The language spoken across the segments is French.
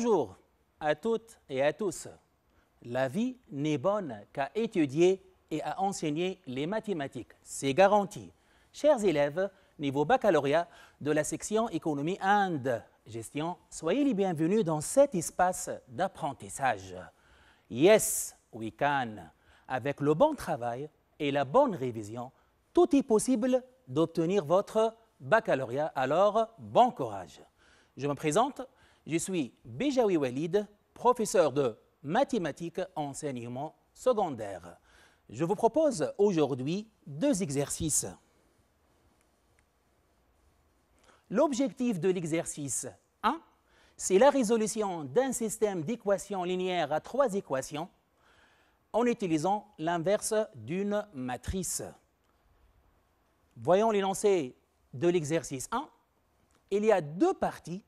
Bonjour à toutes et à tous. La vie n'est bonne qu'à étudier et à enseigner les mathématiques. C'est garanti. Chers élèves, niveau baccalauréat de la section économie Inde, gestion, soyez les bienvenus dans cet espace d'apprentissage. Yes, we can. Avec le bon travail et la bonne révision, tout est possible d'obtenir votre baccalauréat. Alors, bon courage. Je me présente, je suis Béjaoui Walid, professeur de mathématiques enseignement secondaire. Je vous propose aujourd'hui deux exercices. L'objectif de l'exercice 1, c'est la résolution d'un système d'équations linéaires à trois équations en utilisant l'inverse d'une matrice. Voyons l'énoncé de l'exercice 1. Il y a deux parties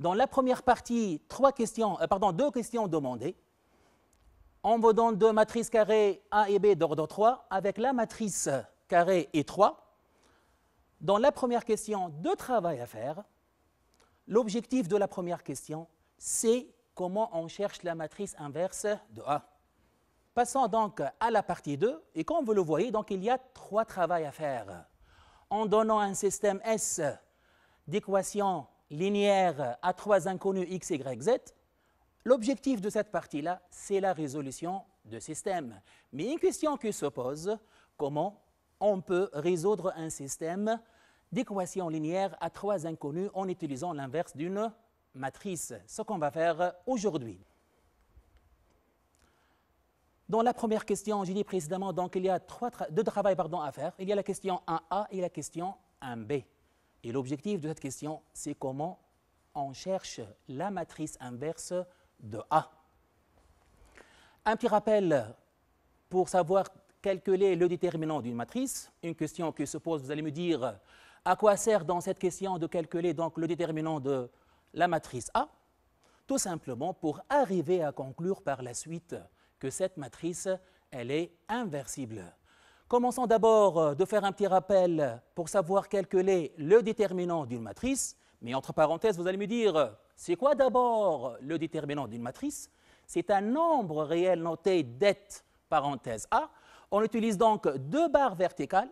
dans la première partie, trois questions, euh, pardon, deux questions demandées. On vous donne deux matrices carrées A et B d'ordre 3 avec la matrice carrée et 3. Dans la première question, deux travail à faire. L'objectif de la première question, c'est comment on cherche la matrice inverse de A. Passons donc à la partie 2, et comme vous le voyez, donc il y a trois travaux à faire. En donnant un système S d'équations linéaire à trois inconnus x, y, z, l'objectif de cette partie-là, c'est la résolution de système. Mais une question qui se pose, comment on peut résoudre un système d'équations linéaires à trois inconnus en utilisant l'inverse d'une matrice, ce qu'on va faire aujourd'hui. Dans la première question, j'ai dit précédemment donc, il y a deux travaux pardon, à faire. Il y a la question 1A et la question 1B. Et l'objectif de cette question, c'est comment on cherche la matrice inverse de A. Un petit rappel pour savoir calculer le déterminant d'une matrice. Une question qui se pose, vous allez me dire, à quoi sert dans cette question de calculer donc le déterminant de la matrice A Tout simplement pour arriver à conclure par la suite que cette matrice, elle est inversible. Commençons d'abord euh, de faire un petit rappel pour savoir quel calculer le déterminant d'une matrice. Mais entre parenthèses, vous allez me dire, c'est quoi d'abord le déterminant d'une matrice C'est un nombre réel noté det parenthèse A. On utilise donc deux barres verticales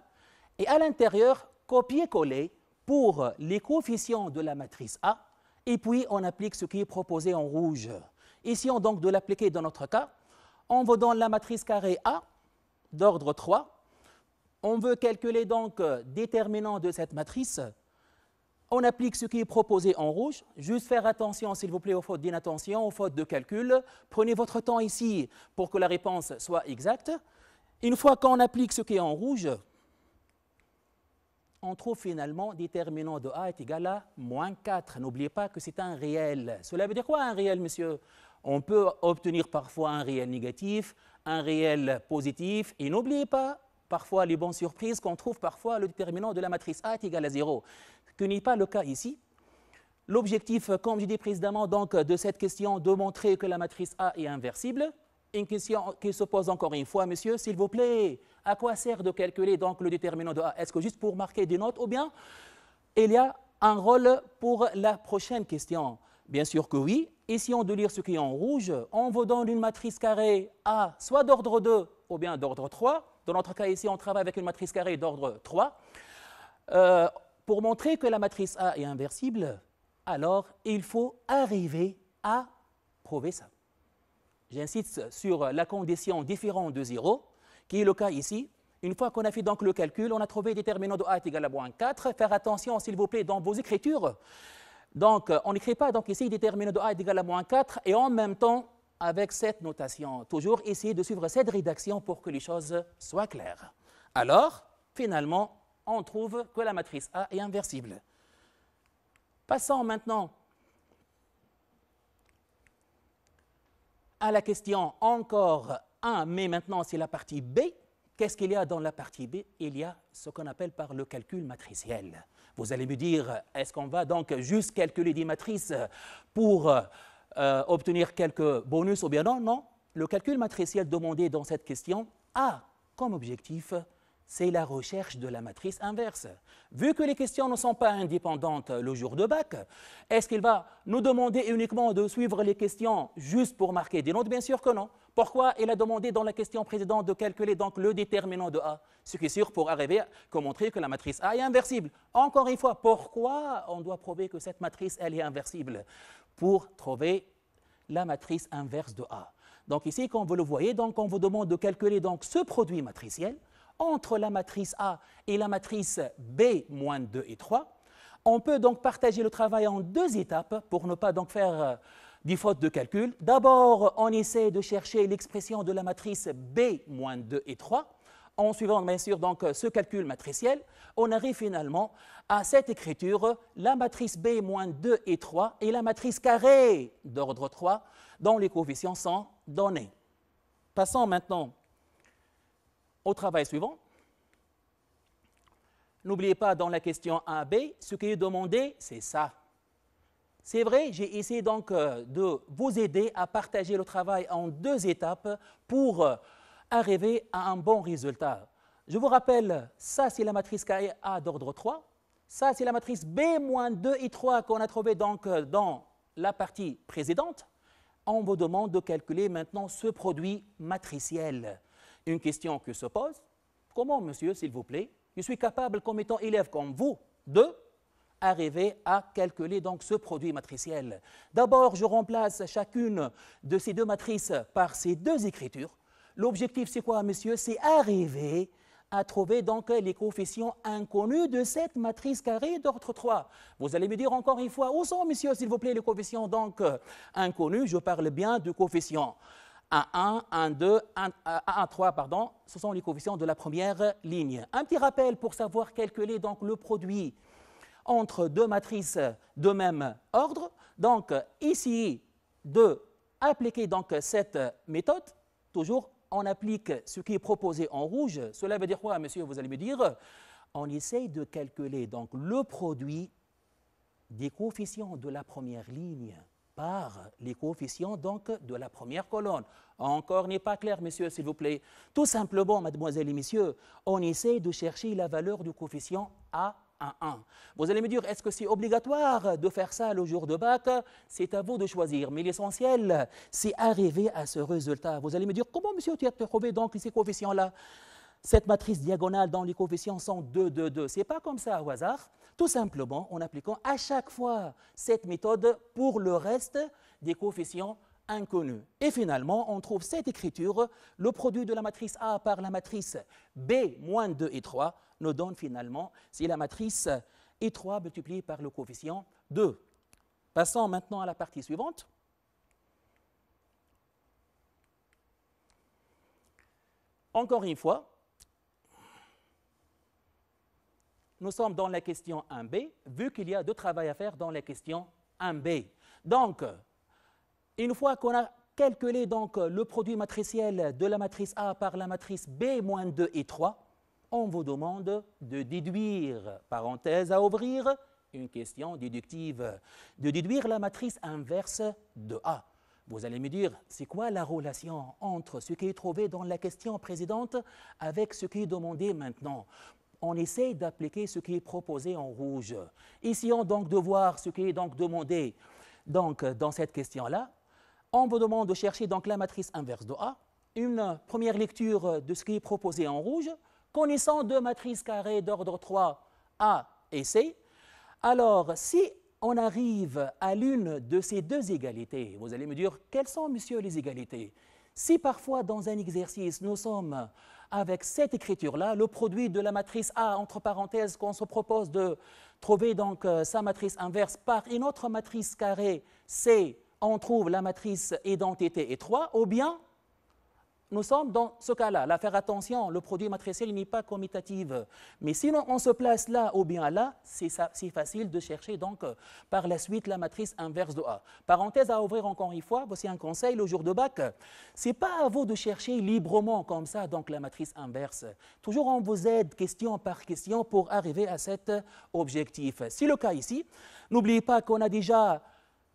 et à l'intérieur, copier-coller pour les coefficients de la matrice A. Et puis, on applique ce qui est proposé en rouge. Essayons donc de l'appliquer dans notre cas. On va dans la matrice carrée A d'ordre 3 on veut calculer donc euh, déterminant de cette matrice, on applique ce qui est proposé en rouge. Juste faire attention, s'il vous plaît, aux fautes d'inattention, aux fautes de calcul. Prenez votre temps ici pour que la réponse soit exacte. Une fois qu'on applique ce qui est en rouge, on trouve finalement déterminant de A est égal à moins 4. N'oubliez pas que c'est un réel. Cela veut dire quoi un réel, monsieur On peut obtenir parfois un réel négatif, un réel positif. Et n'oubliez pas, parfois les bonnes surprises qu'on trouve parfois le déterminant de la matrice A est égal à 0, ce qui n'est pas le cas ici. L'objectif, euh, comme je dit précédemment, donc, de cette question, de montrer que la matrice A est inversible. Une question qui se pose encore une fois, monsieur, s'il vous plaît, à quoi sert de calculer donc le déterminant de A Est-ce que juste pour marquer des notes ou bien il y a un rôle pour la prochaine question Bien sûr que oui. Essayons de lire ce qui est en rouge. On vous donne une matrice carrée A, soit d'ordre 2 ou bien d'ordre 3 dans notre cas ici, on travaille avec une matrice carrée d'ordre 3. Euh, pour montrer que la matrice A est inversible, alors il faut arriver à prouver ça. J'insiste sur la condition différente de 0, qui est le cas ici. Une fois qu'on a fait donc le calcul, on a trouvé déterminant de A est égal à moins 4. Faire attention, s'il vous plaît, dans vos écritures. Donc, euh, on n'écrit pas donc ici déterminant de A est égal à moins 4 et en même temps avec cette notation, toujours essayer de suivre cette rédaction pour que les choses soient claires. Alors, finalement, on trouve que la matrice A est inversible. Passons maintenant à la question encore 1, mais maintenant c'est la partie B. Qu'est-ce qu'il y a dans la partie B Il y a ce qu'on appelle par le calcul matriciel. Vous allez me dire, est-ce qu'on va donc juste calculer des matrices pour euh, obtenir quelques bonus ou bien non, non. Le calcul matriciel demandé dans cette question a comme objectif c'est la recherche de la matrice inverse. Vu que les questions ne sont pas indépendantes le jour de bac, est-ce qu'il va nous demander uniquement de suivre les questions juste pour marquer des notes Bien sûr que non. Pourquoi il a demandé dans la question précédente de calculer donc le déterminant de A Ce qui est sûr pour arriver à montrer que la matrice A est inversible. Encore une fois, pourquoi on doit prouver que cette matrice, elle est inversible pour trouver la matrice inverse de A. Donc ici, comme vous le voyez, donc on vous demande de calculer donc ce produit matriciel entre la matrice A et la matrice B 2 et 3. On peut donc partager le travail en deux étapes pour ne pas donc faire euh, des fautes de calcul. D'abord, on essaie de chercher l'expression de la matrice B 2 et 3 en suivant bien sûr donc ce calcul matriciel, on arrive finalement à cette écriture, la matrice B moins 2 et 3 et la matrice carrée d'ordre 3 dont les coefficients sont donnés. Passons maintenant au travail suivant. N'oubliez pas dans la question 1b, ce qui est demandé, c'est ça. C'est vrai, j'ai essayé donc euh, de vous aider à partager le travail en deux étapes pour euh, arriver à un bon résultat. Je vous rappelle, ça c'est la matrice A d'ordre 3, ça c'est la matrice B 2 et 3 qu'on a trouvé donc euh, dans la partie précédente. On vous demande de calculer maintenant ce produit matriciel. Une question que se pose, comment monsieur, s'il vous plaît, je suis capable comme étant élève comme vous, de arriver à calculer donc ce produit matriciel. D'abord, je remplace chacune de ces deux matrices par ces deux écritures L'objectif, c'est quoi, monsieur C'est arriver à trouver donc les coefficients inconnus de cette matrice carrée d'ordre 3. Vous allez me dire encore une fois, où sont, monsieur, s'il vous plaît, les coefficients donc euh, inconnus Je parle bien de coefficients. 1, 1, 1, 2, 1, 3, pardon, ce sont les coefficients de la première ligne. Un petit rappel pour savoir calculer donc le produit entre deux matrices de même ordre. Donc ici, de appliquer donc cette méthode, toujours on applique ce qui est proposé en rouge, cela veut dire quoi, monsieur Vous allez me dire, on essaye de calculer donc le produit des coefficients de la première ligne par les coefficients donc de la première colonne. Encore n'est pas clair, monsieur, s'il vous plaît. Tout simplement, mademoiselle et messieurs, on essaye de chercher la valeur du coefficient A vous allez me dire, est-ce que c'est obligatoire de faire ça le jour de bac C'est à vous de choisir. Mais l'essentiel, c'est arriver à ce résultat. Vous allez me dire, comment, monsieur, tu as trouvé donc ces coefficients-là cette matrice diagonale dans les coefficients sont 2, 2, 2. Ce n'est pas comme ça au hasard. Tout simplement en appliquant à chaque fois cette méthode pour le reste des coefficients inconnu. Et finalement, on trouve cette écriture, le produit de la matrice A par la matrice B, moins 2 et 3, nous donne finalement, c'est la matrice E3 multipliée par le coefficient 2. Passons maintenant à la partie suivante. Encore une fois, nous sommes dans la question 1b, vu qu'il y a deux travail à faire dans la question 1b. Donc, une fois qu'on a calculé donc euh, le produit matriciel de la matrice A par la matrice B-2 et 3, on vous demande de déduire, parenthèse à ouvrir, une question déductive, de déduire la matrice inverse de A. Vous allez me dire, c'est quoi la relation entre ce qui est trouvé dans la question précédente avec ce qui est demandé maintenant on essaie d'appliquer ce qui est proposé en rouge. Essayons donc de voir ce qui est donc demandé donc, dans cette question-là on vous demande de chercher donc la matrice inverse de A, une première lecture de ce qui est proposé en rouge, connaissant deux matrices carrées d'ordre 3, A et C. Alors, si on arrive à l'une de ces deux égalités, vous allez me dire, quelles sont, monsieur, les égalités si parfois dans un exercice, nous sommes avec cette écriture-là, le produit de la matrice A, entre parenthèses, qu'on se propose de trouver donc euh, sa matrice inverse par une autre matrice carrée C on trouve la matrice identité étroite, ou bien nous sommes dans ce cas-là. Là, faire attention, le produit matriciel n'est pas commutatif. Mais sinon, on se place là ou bien là, c'est facile de chercher donc euh, par la suite la matrice inverse de A. Parenthèse à ouvrir encore une fois, voici un conseil le jour de bac. C'est pas à vous de chercher librement comme ça donc la matrice inverse. Toujours on vous aide question par question pour arriver à cet objectif. Si le cas ici, n'oubliez pas qu'on a déjà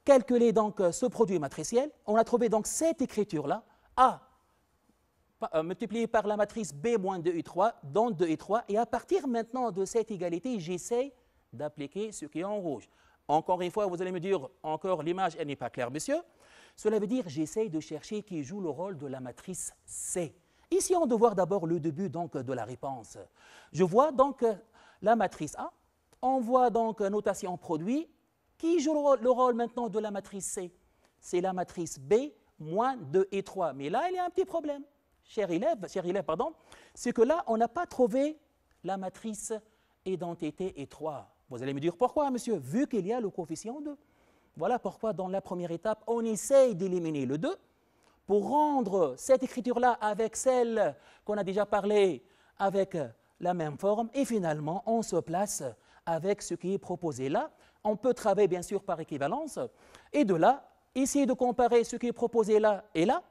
Calculer donc euh, ce produit matriciel, on a trouvé donc cette écriture-là, A euh, multiplié par la matrice B moins 2 et 3 dont 2 et 3 et à partir maintenant de cette égalité, j'essaie d'appliquer ce qui est en rouge. Encore une fois, vous allez me dire, encore l'image, elle n'est pas claire, monsieur. Cela veut dire, j'essaie de chercher qui joue le rôle de la matrice C. Ici, on doit voir d'abord le début donc, de la réponse. Je vois donc euh, la matrice A, on voit donc notation produit, qui joue le rôle, maintenant de la matrice C C'est la matrice B, moins 2 et 3. Mais là, il y a un petit problème, cher élève, pardon, c'est que là, on n'a pas trouvé la matrice identité et 3. Vous allez me dire pourquoi, monsieur Vu qu'il y a le coefficient 2. Voilà pourquoi, dans la première étape, on essaye d'éliminer le 2 pour rendre cette écriture-là avec celle qu'on a déjà parlé, avec la même forme, et finalement, on se place avec ce qui est proposé là, on peut travailler bien sûr par équivalence. Et de là, essayer de comparer ce qui est proposé là et là,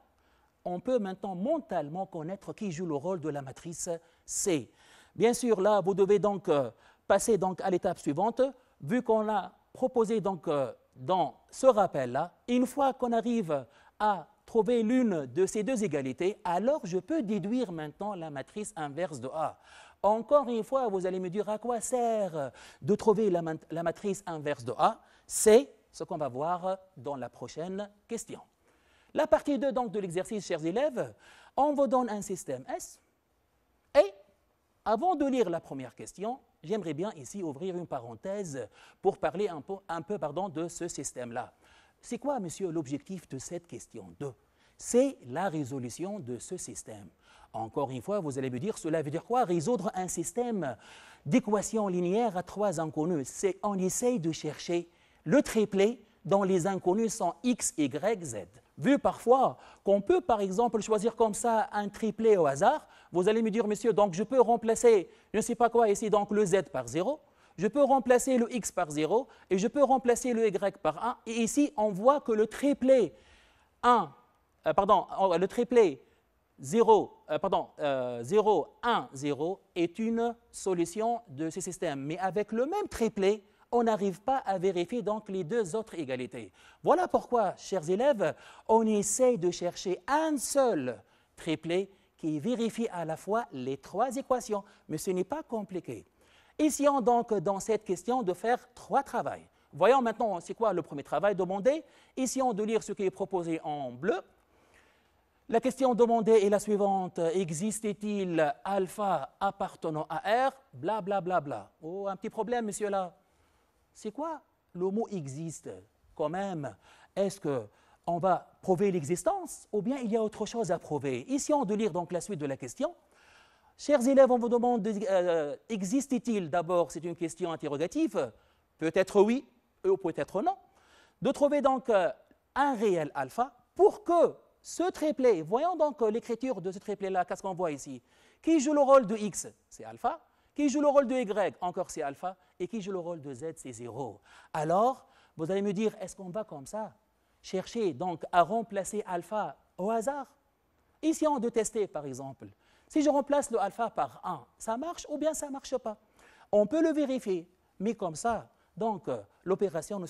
on peut maintenant mentalement connaître qui joue le rôle de la matrice C. Bien sûr, là, vous devez donc euh, passer donc à l'étape suivante, vu qu'on l'a proposé donc euh, dans ce rappel-là, une fois qu'on arrive à trouver l'une de ces deux égalités, alors je peux déduire maintenant la matrice inverse de A. Encore une fois, vous allez me dire à quoi sert de trouver la, matrice inverse de A. C'est ce qu'on va voir dans la prochaine question. La partie 2 donc, de l'exercice, chers élèves, on vous donne un système S. Et avant de lire la première question, j'aimerais bien ici ouvrir une parenthèse pour parler un peu, un peu pardon, de ce système-là. C'est quoi, monsieur, l'objectif de cette question 2 C'est la résolution de ce système. Encore une fois, vous allez me dire, cela veut dire quoi Résoudre un système d'équations linéaires à trois inconnues. C'est on essaye de chercher le triplé dont les inconnues sont x, y, z. Vu parfois qu'on peut, par exemple, choisir comme ça un triplé au hasard, vous allez me dire, monsieur, donc je peux remplacer, je ne sais pas quoi ici, donc le z par zéro je peux remplacer le x par 0 et je peux remplacer le y par 1. Et ici, on voit que le triplet euh, 1, pardon, oh, le 0, 0, 1, 0 est une solution de ce système. Mais avec le même triplé, on n'arrive pas à vérifier donc les deux autres égalités. Voilà pourquoi, chers élèves, on essaye de chercher un seul triplé qui vérifie à la fois les trois équations. Mais ce n'est pas compliqué. Essayons donc dans cette question de faire trois travaux. Voyons maintenant c'est quoi le premier travail demandé. Essayons de lire ce qui est proposé en bleu. La question demandée est la suivante. existe t il alpha appartenant à R Bla bla bla bla. Oh, un petit problème, monsieur là. C'est quoi le mot existe quand même Est-ce que on va prouver l'existence ou bien il y a autre chose à prouver Ici, on de lire donc la suite de la question. Chers élèves, on vous demande, euh, euh, existe-t-il D'abord, c'est une question interrogative, peut-être oui ou peut-être non, de trouver donc euh, un réel alpha pour que ce triplet, voyons donc l'écriture de ce triplet-là, qu'est-ce qu'on voit ici Qui joue le rôle de x C'est alpha. Qui joue le rôle de y Encore c'est alpha. Et qui joue le rôle de z C'est zéro. Alors, vous allez me dire, est-ce qu'on va comme ça Chercher donc à remplacer alpha au hasard Ici, on doit tester, par exemple. Si je remplace le alpha par 1, ça marche ou bien ça ne marche pas On peut le vérifier, mais comme ça, donc euh, l'opération ne,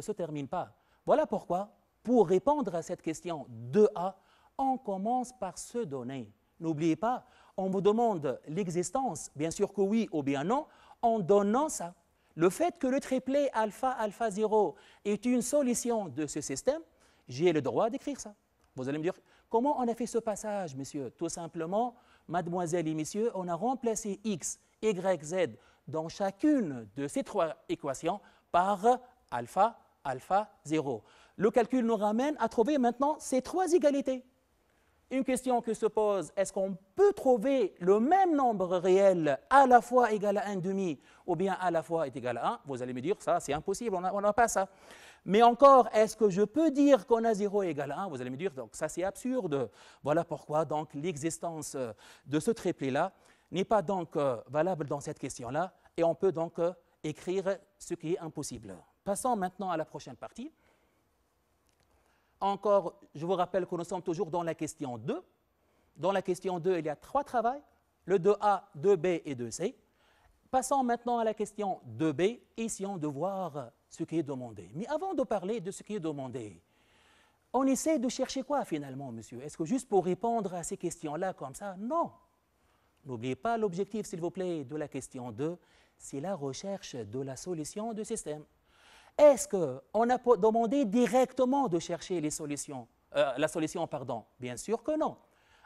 se termine pas. Voilà pourquoi, pour répondre à cette question 2A, on commence par se donner. N'oubliez pas, on vous demande l'existence, bien sûr que oui ou bien non, en donnant ça. Le fait que le triplet alpha-alpha 0 est une solution de ce système, j'ai le droit d'écrire ça. Vous allez me dire, comment on a fait ce passage, monsieur Tout simplement, Mademoiselles et messieurs, on a remplacé x, y, z dans chacune de ces trois équations par alpha, alpha, 0. Le calcul nous ramène à trouver maintenant ces trois égalités. Une question que se pose, est-ce qu'on peut trouver le même nombre réel à la fois égal à 1,5 ou bien à la fois égal à 1 Vous allez me dire, ça c'est impossible, on n'a pas ça. Mais encore, est-ce que je peux dire qu'on a 0 égale 1 Vous allez me dire, donc ça c'est absurde. Voilà pourquoi donc l'existence euh, de ce triplet-là n'est pas donc euh, valable dans cette question-là, et on peut donc euh, écrire ce qui est impossible. Passons maintenant à la prochaine partie. Encore, je vous rappelle que nous sommes toujours dans la question 2. Dans la question 2, il y a trois travaux, le 2A, 2B et 2C. Passons maintenant à la question 2B. Essayons de voir ce qui est demandé. Mais avant de parler de ce qui est demandé, on essaie de chercher quoi finalement, monsieur Est-ce que juste pour répondre à ces questions-là comme ça Non. N'oubliez pas l'objectif, s'il vous plaît, de la question 2, c'est la recherche de la solution du système. Est-ce qu'on a demandé directement de chercher les solutions, euh, la solution pardon Bien sûr que non.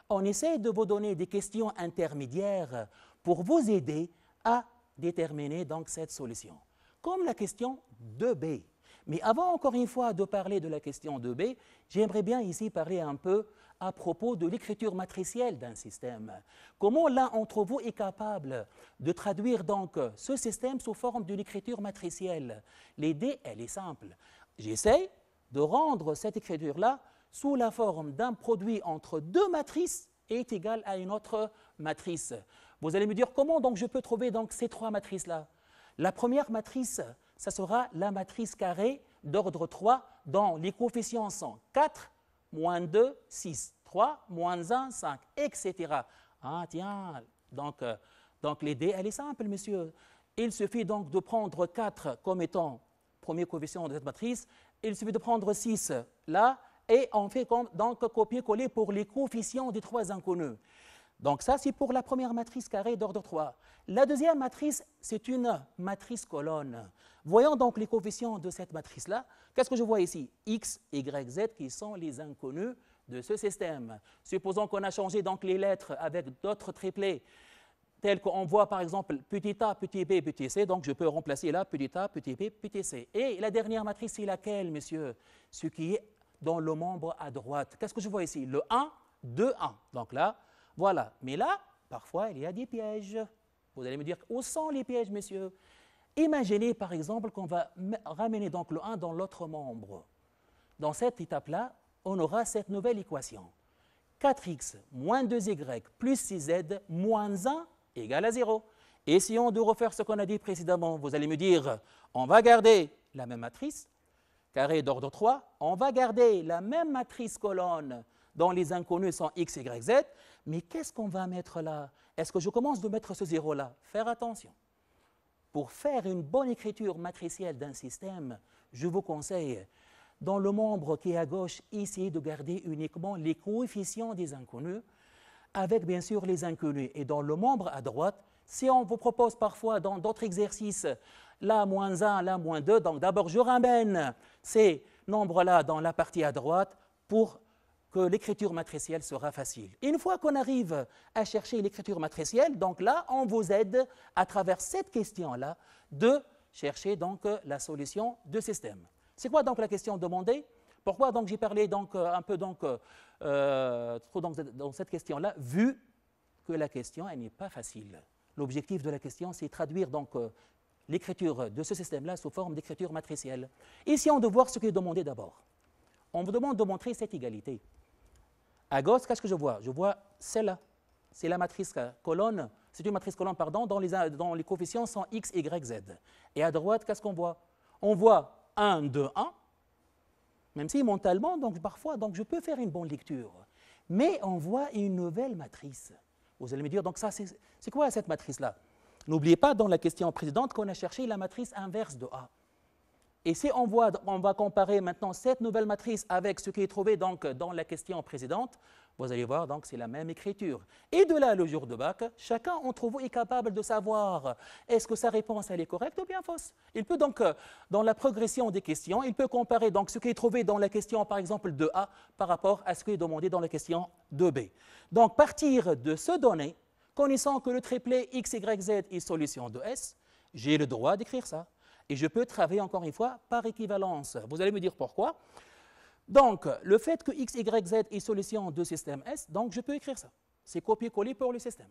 On essaie de vous donner des questions intermédiaires pour vous aider à déterminer donc cette solution comme la question 2b. Mais avant encore une fois de parler de la question 2b, j'aimerais bien ici parler un peu à propos de l'écriture matricielle d'un système. Comment l'un entre vous est capable de traduire donc ce système sous forme d'une écriture matricielle L'idée, elle est simple. J'essaie de rendre cette écriture-là sous la forme d'un produit entre deux matrices est égal à une autre matrice. Vous allez me dire comment donc je peux trouver donc ces trois matrices-là la première matrice, ça sera la matrice carrée d'ordre 3 dont les coefficients sont 4, moins 2, 6, 3, moins 1, 5, etc. Ah tiens, donc, euh, l'idée, elle est simple, monsieur. Il suffit donc de prendre 4 comme étant premier coefficient de cette matrice, il suffit de prendre 6 là, et on fait donc copier-coller pour les coefficients des trois inconnus. Donc ça, c'est pour la première matrice carrée d'ordre 3. La deuxième matrice, c'est une matrice colonne. Voyons donc les coefficients de cette matrice-là. Qu'est-ce que je vois ici X, Y, Z qui sont les inconnus de ce système. Supposons qu'on a changé donc les lettres avec d'autres triplés, tels qu'on voit par exemple petit a, petit b, petit c. Donc je peux remplacer là petit a, petit b, petit c. Et la dernière matrice, c'est laquelle, monsieur Ce qui est dans le membre à droite. Qu'est-ce que je vois ici Le 1, 2, 1. Donc là, voilà. Mais là, parfois, il y a des pièges. Vous allez me dire, où sont les pièges, messieurs Imaginez, par exemple, qu'on va ramener donc le 1 dans l'autre membre. Dans cette étape-là, on aura cette nouvelle équation. 4x moins 2y plus 6z moins 1 égale à 0. on doit refaire ce qu'on a dit précédemment. Vous allez me dire, on va garder la même matrice, carré d'ordre 3, on va garder la même matrice colonne, dont les inconnus sont X, Y, Z, mais qu'est-ce qu'on va mettre là Est-ce que je commence de mettre ce zéro-là Faire attention. Pour faire une bonne écriture matricielle d'un système, je vous conseille, dans le membre qui est à gauche, essayez de garder uniquement les coefficients des inconnus, avec bien sûr les inconnus. Et dans le membre à droite, si on vous propose parfois dans d'autres exercices là, moins 1, là, moins 2, donc d'abord je ramène ces nombres-là dans la partie à droite pour que l'écriture matricielle sera facile. une fois qu'on arrive à chercher l'écriture matricielle, donc là, on vous aide à travers cette question-là de chercher donc la solution de système. C'est quoi donc la question demandée Pourquoi donc j'ai parlé donc euh, un peu donc euh, euh, trop dans, cette question-là, vu que la question elle n'est pas facile. L'objectif de la question, c'est traduire donc l'écriture de ce système-là sous forme d'écriture matricielle. Ici, on doit voir ce qui est demandé d'abord. On vous demande de montrer cette égalité. À gauche, qu'est-ce que je vois Je vois celle-là. C'est la matrice euh, colonne. C'est une matrice colonne, pardon, dont les, euh, dont les coefficients sont x, y, z. Et à droite, qu'est-ce qu'on voit On voit 1, 2, 1, même si mentalement, donc parfois, donc je peux faire une bonne lecture. Mais on voit une nouvelle matrice. Vous allez me dire, donc ça, c'est quoi cette matrice-là N'oubliez pas dans la question précédente qu'on a cherché la matrice inverse de A. Et si on, on va comparer maintenant cette nouvelle matrice avec ce qui est trouvé donc dans la question précédente, vous allez voir, donc c'est la même écriture. Et de là, le jour de bac, chacun entre vous est capable de savoir est-ce que sa réponse elle est correcte ou bien fausse. Il peut donc, euh, dans la progression des questions, il peut comparer donc ce qui est trouvé dans la question, par exemple, de a par rapport à ce qui est demandé dans la question de b Donc, partir de ce donné, connaissant que le triplet x, y, z est solution de S, j'ai le droit d'écrire ça. Et je peux travailler encore une fois par équivalence. Vous allez me dire pourquoi. Donc, le fait que x, y, z est solution de système S, donc je peux écrire ça. C'est copier-coller pour le système.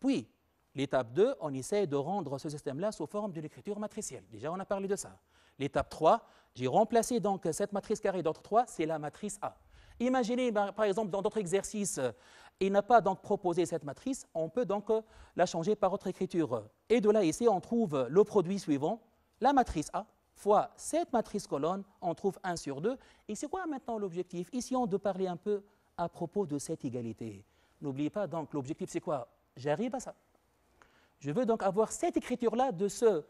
Puis, l'étape 2, on essaie de rendre ce système-là sous forme d'une écriture matricielle. Déjà, on a parlé de ça. L'étape 3, j'ai remplacé donc cette matrice carrée d'ordre 3, c'est la matrice A. Imaginez, ben, par exemple, dans d'autres exercices, euh, il n'a pas donc proposé cette matrice, on peut donc euh, la changer par autre écriture. Et de là, ici, on trouve le produit suivant, la matrice A fois cette matrice colonne, on trouve 1 sur 2. Et c'est quoi maintenant l'objectif Ici, on doit parler un peu à propos de cette égalité. N'oubliez pas, donc, l'objectif, c'est quoi J'arrive à ça. Je veux donc avoir cette écriture-là de, ce,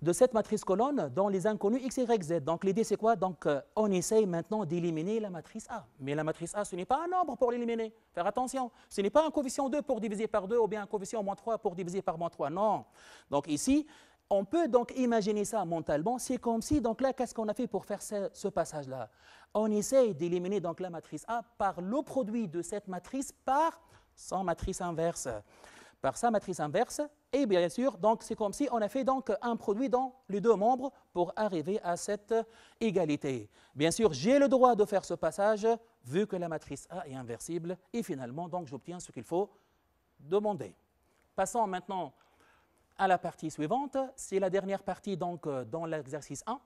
de cette matrice colonne dans les inconnus x, y, z. Donc, l'idée, c'est quoi Donc, euh, on essaye maintenant d'éliminer la matrice A. Mais la matrice A, ce n'est pas un nombre pour l'éliminer. Faire attention. Ce n'est pas un coefficient 2 pour diviser par 2 ou bien un coefficient moins 3 pour diviser par moins 3. Non. Donc, ici, on peut donc imaginer ça mentalement. C'est comme si, donc là, qu'est-ce qu'on a fait pour faire ce, passage-là On essaye d'éliminer donc la matrice A par le produit de cette matrice par son matrice inverse. Par sa matrice inverse, et bien sûr, donc c'est comme si on a fait donc un produit dans les deux membres pour arriver à cette égalité. Bien sûr, j'ai le droit de faire ce passage vu que la matrice A est inversible et finalement donc j'obtiens ce qu'il faut demander. Passons maintenant à la partie suivante. C'est la dernière partie donc euh, dans l'exercice 1.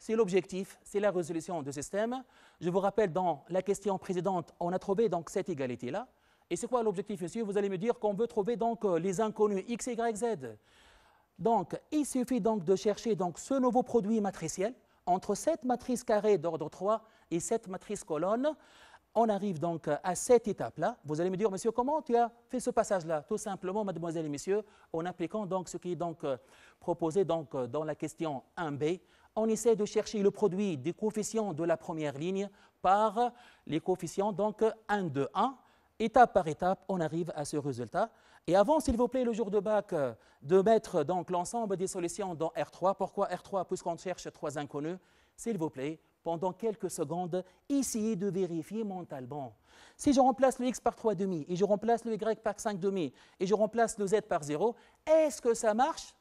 C'est l'objectif, c'est la résolution de système. Je vous rappelle, dans la question précédente, on a trouvé donc cette égalité-là. Et c'est quoi l'objectif ici Vous allez me dire qu'on veut trouver donc euh, les inconnus x, y, z. Donc, il suffit donc de chercher donc ce nouveau produit matriciel entre cette matrice carrée d'ordre 3 et cette matrice colonne on arrive donc euh, à cette étape-là. Vous allez me dire, monsieur, comment tu as fait ce passage-là Tout simplement, mademoiselle et messieurs, en appliquant donc ce qui est donc euh, proposé donc euh, dans la question 1b, on essaie de chercher le produit des coefficients de la première ligne par les coefficients donc 1, 2, 1. Étape par étape, on arrive à ce résultat. Et avant, s'il vous plaît, le jour de bac, de mettre l'ensemble des solutions dans R3. Pourquoi R3 Puisqu'on cherche trois inconnus. S'il vous plaît, pendant quelques secondes, essayer de vérifier mentalement. Si je remplace le x par 3,5 et je remplace le y par 5,5 et je remplace le z par 0, est-ce que ça marche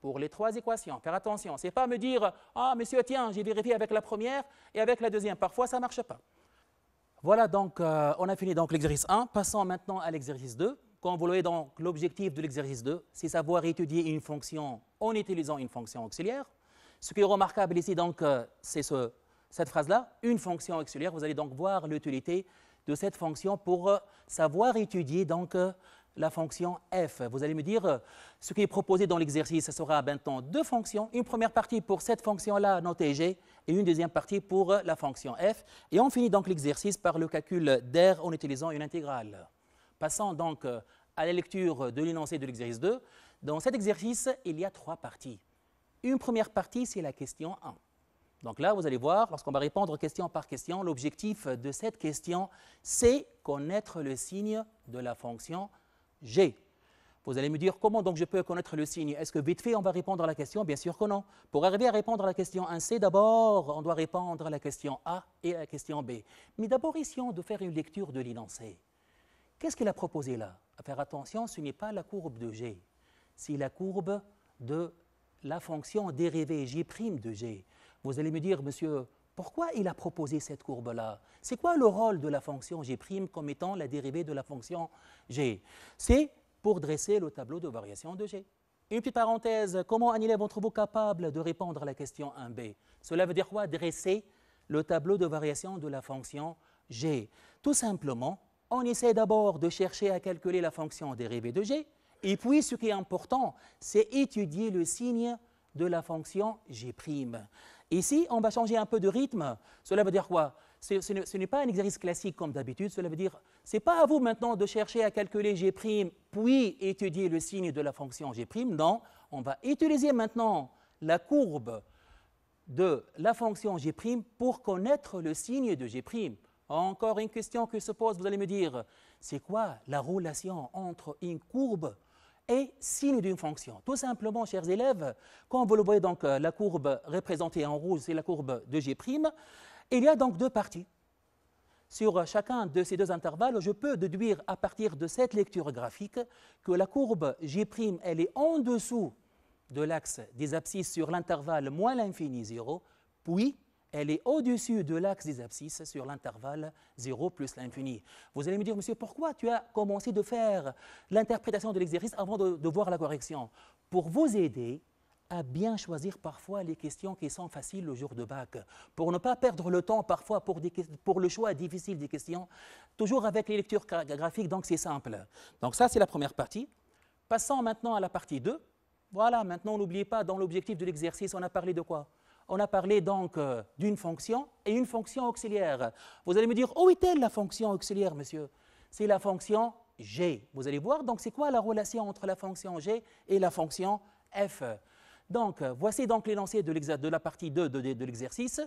pour les trois équations Car attention, ce n'est pas me dire Ah, monsieur, tiens, j'ai vérifié avec la première et avec la deuxième. Parfois, ça ne marche pas. Voilà, donc, euh, on a fini donc l'exercice 1. Passons maintenant à l'exercice 2. Comme vous voyez, donc, l'objectif de l'exercice 2, c'est savoir étudier une fonction en utilisant une fonction auxiliaire. Ce qui est remarquable ici, donc, euh, c'est ce cette phrase-là, une fonction auxiliaire. Vous allez donc voir l'utilité de cette fonction pour euh, savoir étudier donc euh, la fonction f. Vous allez me dire, euh, ce qui est proposé dans l'exercice, ce sera maintenant deux fonctions. Une première partie pour cette fonction-là, notée g, et une deuxième partie pour la fonction f. Et on finit donc l'exercice par le calcul d'air en utilisant une intégrale. Passons donc à la lecture de l'énoncé de l'exercice 2. Dans cet exercice, il y a trois parties. Une première partie, c'est la question 1. Donc là, vous allez voir, lorsqu'on va répondre question par question, l'objectif de cette question, c'est connaître le signe de la fonction g. Vous allez me dire comment donc je peux connaître le signe Est-ce que vite fait on va répondre à la question Bien sûr que non. Pour arriver à répondre à la question 1C, d'abord on doit répondre à la question A et à la question B. Mais d'abord essayons de faire une lecture de l'énoncé. Qu'est-ce qu'il a proposé là faire attention, ce n'est pas la courbe de g, c'est la courbe de la fonction dérivée g' de g. Vous allez me dire, monsieur, pourquoi il a proposé cette courbe-là C'est quoi le rôle de la fonction g' comme étant la dérivée de la fonction g C'est pour dresser le tableau de variation de g. Une petite parenthèse, comment un élève entre vous capable de répondre à la question 1b Cela veut dire quoi Dresser le tableau de variation de la fonction g. Tout simplement, on essaie d'abord de chercher à calculer la fonction dérivée de g, et puis ce qui est important, c'est étudier le signe de la fonction g'. Ici, on va changer un peu de rythme. Cela veut dire quoi ce n'est pas un exercice classique comme d'habitude, cela veut dire, n'est pas à vous maintenant de chercher à calculer g' puis étudier le signe de la fonction g', non, on va utiliser maintenant la courbe de la fonction g' pour connaître le signe de g'. Encore une question que se pose, vous allez me dire, c'est quoi la relation entre une courbe est signe d'une fonction. Tout simplement, chers élèves, quand vous le voyez donc euh, la courbe représentée en rouge, c'est la courbe de G', il y a donc deux parties. Sur chacun de ces deux intervalles, je peux déduire à partir de cette lecture graphique que la courbe G', elle est en dessous de l'axe des abscisses sur l'intervalle moins l'infini 0, puis elle est au-dessus de l'axe des abscisses sur l'intervalle 0 plus l'infini. Vous allez me dire, monsieur, pourquoi tu as commencé de faire l'interprétation de l'exercice avant de, voir la correction Pour vous aider à bien choisir parfois les questions qui sont faciles le jour de bac, pour ne pas perdre le temps parfois pour, pour le choix difficile des questions, toujours avec les lectures graphiques, donc c'est simple. Donc ça, c'est la première partie. Passons maintenant à la partie 2. Voilà, maintenant, n'oubliez pas, dans l'objectif de l'exercice, on a parlé de quoi on a parlé donc euh, d'une fonction et une fonction auxiliaire. Vous allez me dire, où oh, est-elle la fonction auxiliaire, monsieur C'est la fonction g. Vous allez voir, donc c'est quoi la relation entre la fonction g et la fonction f Donc, euh, voici donc l'énoncé de, de, la partie 2 de, de l'exercice.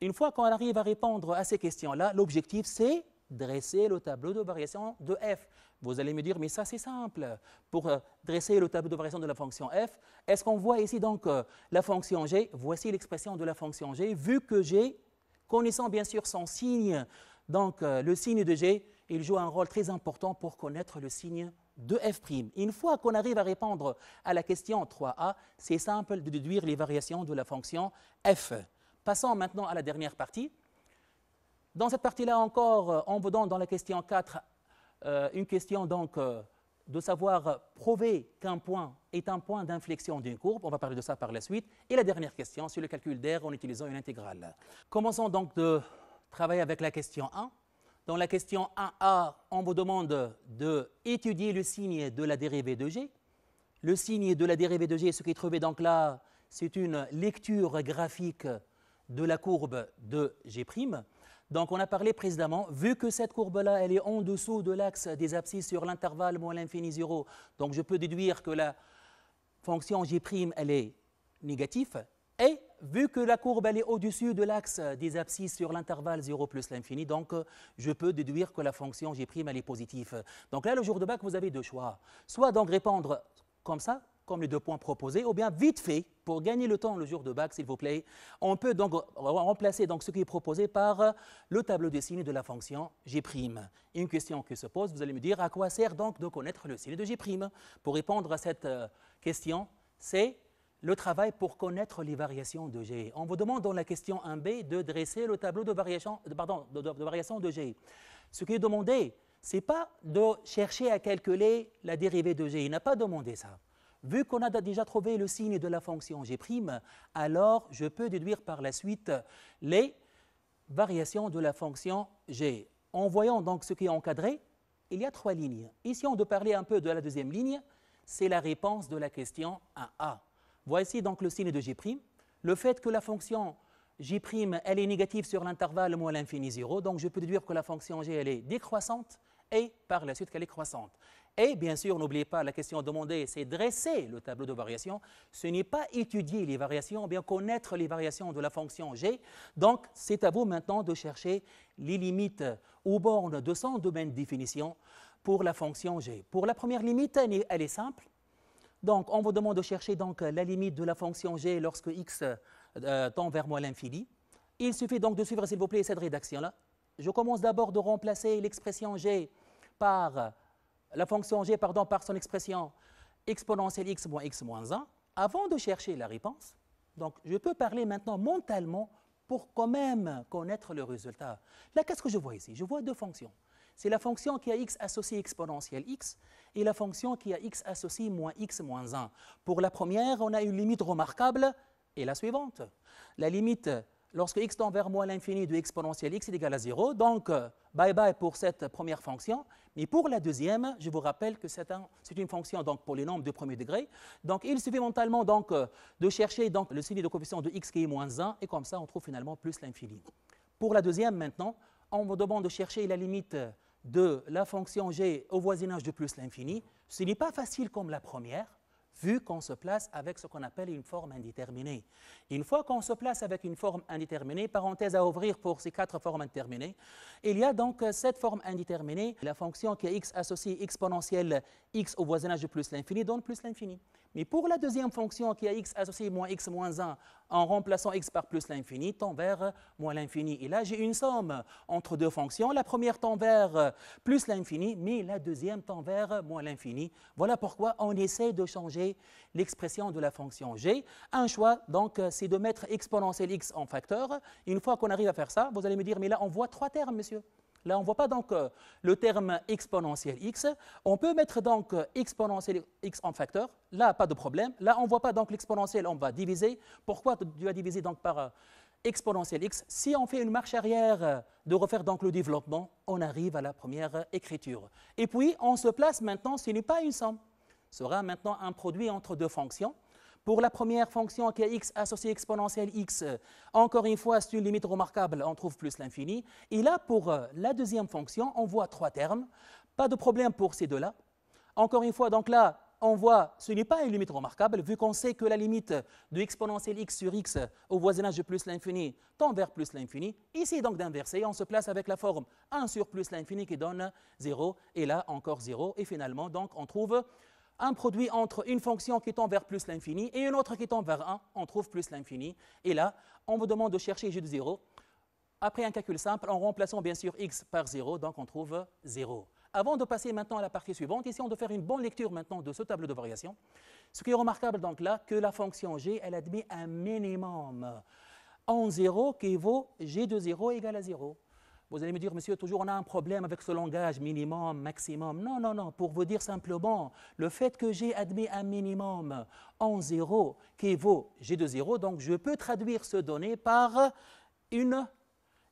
Une fois qu'on arrive à répondre à ces questions-là, l'objectif c'est dresser le tableau de variation de f. Vous allez me dire, mais ça c'est simple. Pour euh, dresser le tableau de variation de la fonction f, est-ce qu'on voit ici donc euh, la fonction g Voici l'expression de la fonction g, vu que g, connaissant bien sûr son signe, donc euh, le signe de g, il joue un rôle très important pour connaître le signe de f'. Une fois qu'on arrive à répondre à la question 3a, c'est simple de déduire les variations de la fonction f. Passons maintenant à la dernière partie dans cette partie-là encore, on vous donne dans la question 4 euh, une question donc euh, de savoir prouver qu'un point est un point d'inflexion d'une courbe. On va parler de ça par la suite. Et la dernière question sur le calcul d'air en utilisant une intégrale. Commençons donc de travailler avec la question 1. Dans la question 1A, on vous demande d'étudier étudier le signe de la dérivée de g. Le signe de la dérivée de g, ce qui est trouvé donc là, c'est une lecture graphique de la courbe de g'. Donc, on a parlé précédemment, vu que cette courbe-là, elle est en dessous de l'axe des abscisses sur l'intervalle moins l'infini 0, donc je peux déduire que la fonction g', elle est négative. Et vu que la courbe, elle est au-dessus de l'axe des abscisses sur l'intervalle 0 plus l'infini, donc je peux déduire que la fonction g', elle est positive. Donc là, le jour de bac, vous avez deux choix. Soit donc répondre comme ça, comme les deux points proposés, ou bien vite fait, pour gagner le temps le jour de bac, s'il vous plaît, on peut donc remplacer donc ce qui est proposé par euh, le tableau de signes de la fonction g'. Une question qui se pose, vous allez me dire, à quoi sert donc de connaître le signe de g'? Pour répondre à cette euh, question, c'est le travail pour connaître les variations de g. On vous demande dans la question 1b de dresser le tableau de variations de, variation de g. Ce qui est demandé, ce n'est pas de chercher à calculer la dérivée de g. Il n'a pas demandé ça vu qu'on a déjà trouvé le signe de la fonction g', alors je peux déduire par la suite les variations de la fonction g. En voyant donc ce qui est encadré, il y a trois lignes. Ici, on doit parler un peu de la deuxième ligne, c'est la réponse de la question 1a. Voici donc le signe de g'. Le fait que la fonction g', elle est négative sur l'intervalle moins l'infini 0, donc je peux déduire que la fonction g, elle est décroissante et par la suite qu'elle est croissante. Et bien sûr, n'oubliez pas, la question demandée, c'est dresser le tableau de variation. Ce n'est pas étudier les variations, bien connaître les variations de la fonction g. Donc, c'est à vous maintenant de chercher les limites ou bornes de son domaine de définition pour la fonction g. Pour la première limite, elle est, simple. Donc, on vous demande de chercher donc, la limite de la fonction g lorsque x euh, tend vers moins l'infini. Il suffit donc de suivre, s'il vous plaît, cette rédaction-là. Je commence d'abord de remplacer l'expression g par la fonction g pardon, par son expression exponentielle x moins x moins 1, avant de chercher la réponse, donc je peux parler maintenant mentalement pour quand même connaître le résultat. Là, qu'est-ce que je vois ici Je vois deux fonctions. C'est la fonction qui a x associé exponentielle x et la fonction qui a x associé moins x moins 1. Pour la première, on a une limite remarquable et la suivante. La limite lorsque x tend vers moins l'infini de exponentielle x est égal à 0. Donc, euh, bye bye pour cette première fonction. Mais pour la deuxième, je vous rappelle que c'est une fonction donc, nombres de premier degré. Donc, il suffit mentalement donc, euh, de chercher donc, le signe de coefficient de x qui est moins 1, et comme ça, on trouve finalement plus l'infini. Pour la deuxième, maintenant, on vous demande de chercher la limite de la fonction g au voisinage de plus l'infini. Ce n'est pas facile comme la première, vu qu'on se place avec ce qu'on appelle une forme indéterminée. Une fois qu'on se place avec une forme indéterminée, parenthèse à ouvrir pour ces quatre formes indéterminées, il y a donc euh, cette forme indéterminée, la fonction qui est x associée exponentielle x au voisinage de plus l'infini donne plus l'infini. Mais pour la deuxième fonction qui a x associé moins x moins 1, en remplaçant x par plus l'infini, tend vers moins l'infini. Et là, j'ai une somme entre deux fonctions. La première tend vers plus l'infini, mais la deuxième tend vers moins l'infini. Voilà pourquoi on essaie de changer l'expression de la fonction g. Un choix, donc, c'est de mettre exponentielle x en facteur. Une fois qu'on arrive à faire ça, vous allez me dire, mais là, on voit trois termes, monsieur. Là, on ne voit pas donc euh, le terme exponentiel x. On peut mettre donc euh, exponentiel x en facteur. Là, pas de problème. Là, on ne voit pas donc l'exponentiel. on va diviser. Pourquoi tu as diviser donc par euh, exponentiel x Si on fait une marche arrière de refaire donc le développement, on arrive à la première écriture. Et puis, on se place maintenant, ce n'est pas une somme. Ce sera maintenant un produit entre deux fonctions. Pour la première fonction qui est x associée exponentielle x, euh, encore une fois, c'est une limite remarquable, on trouve plus l'infini. Et là, pour euh, la deuxième fonction, on voit trois termes. Pas de problème pour ces deux-là. Encore une fois, donc là, on voit, ce n'est pas une limite remarquable, vu qu'on sait que la limite de exponentielle x sur x euh, au voisinage de plus l'infini tend vers plus l'infini. Ici, donc, d'inverser, on se place avec la forme 1 sur plus l'infini qui donne 0, et là, encore 0. Et finalement, donc, on trouve un produit entre une fonction qui tend vers plus l'infini et une autre qui tend vers 1, on trouve plus l'infini. Et là, on vous demande de chercher g de 0. Après un calcul simple, en remplaçant bien sûr x par 0, donc on trouve 0. Avant de passer maintenant à la partie suivante, essayons de faire une bonne lecture maintenant de ce tableau de variation. Ce qui est remarquable donc là, que la fonction g, elle admet un minimum en 0 qui vaut g de 0 égale à 0. Vous allez me dire, monsieur, toujours on a un problème avec ce langage minimum, maximum. Non, non, non, pour vous dire simplement, le fait que j'ai admis un minimum en zéro qui vaut g de zéro, donc je peux traduire ce donné par une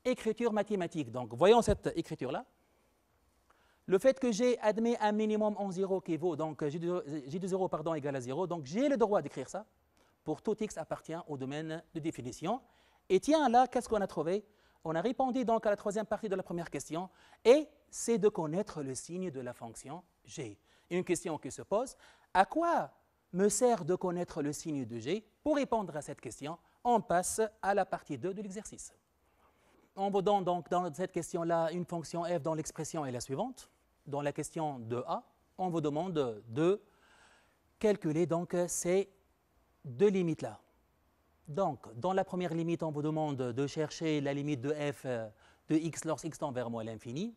écriture mathématique. Donc voyons cette écriture-là. Le fait que j'ai admis un minimum en zéro qui vaut, donc g de, zéro, pardon, égal à zéro, donc j'ai le droit d'écrire ça pour tout x appartient au domaine de définition. Et tiens, là, qu'est-ce qu'on a trouvé on a répondu donc à la troisième partie de la première question, et c'est de connaître le signe de la fonction g. Une question qui se pose, à quoi me sert de connaître le signe de g Pour répondre à cette question, on passe à la partie 2 de l'exercice. On vous donne donc dans cette question-là une fonction f dont l'expression est la suivante. Dans la question 2a, on vous demande de calculer donc ces deux limites-là. Donc, dans la première limite, on vous demande de chercher la limite de f euh, de x lorsque x tend vers moins l'infini.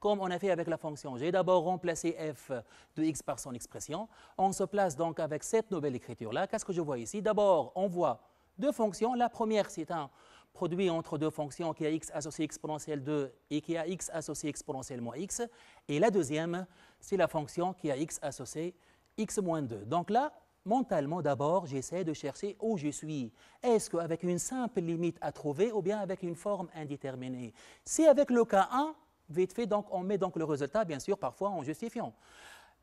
Comme on a fait avec la fonction j'ai d'abord remplacé f de x par son expression. On se place donc avec cette nouvelle écriture-là. Qu'est-ce que je vois ici D'abord, on voit deux fonctions. La première, c'est un produit entre deux fonctions qui a x associé exponentielle 2 et qui a x associé exponentiel moins x. Et la deuxième, c'est la fonction qui a x associé x moins 2. Donc là, mentalement d'abord, j'essaie de chercher où je suis. Est-ce qu'avec une simple limite à trouver ou bien avec une forme indéterminée Si avec le cas 1, vite fait, donc on met donc le résultat, bien sûr, parfois en justifiant.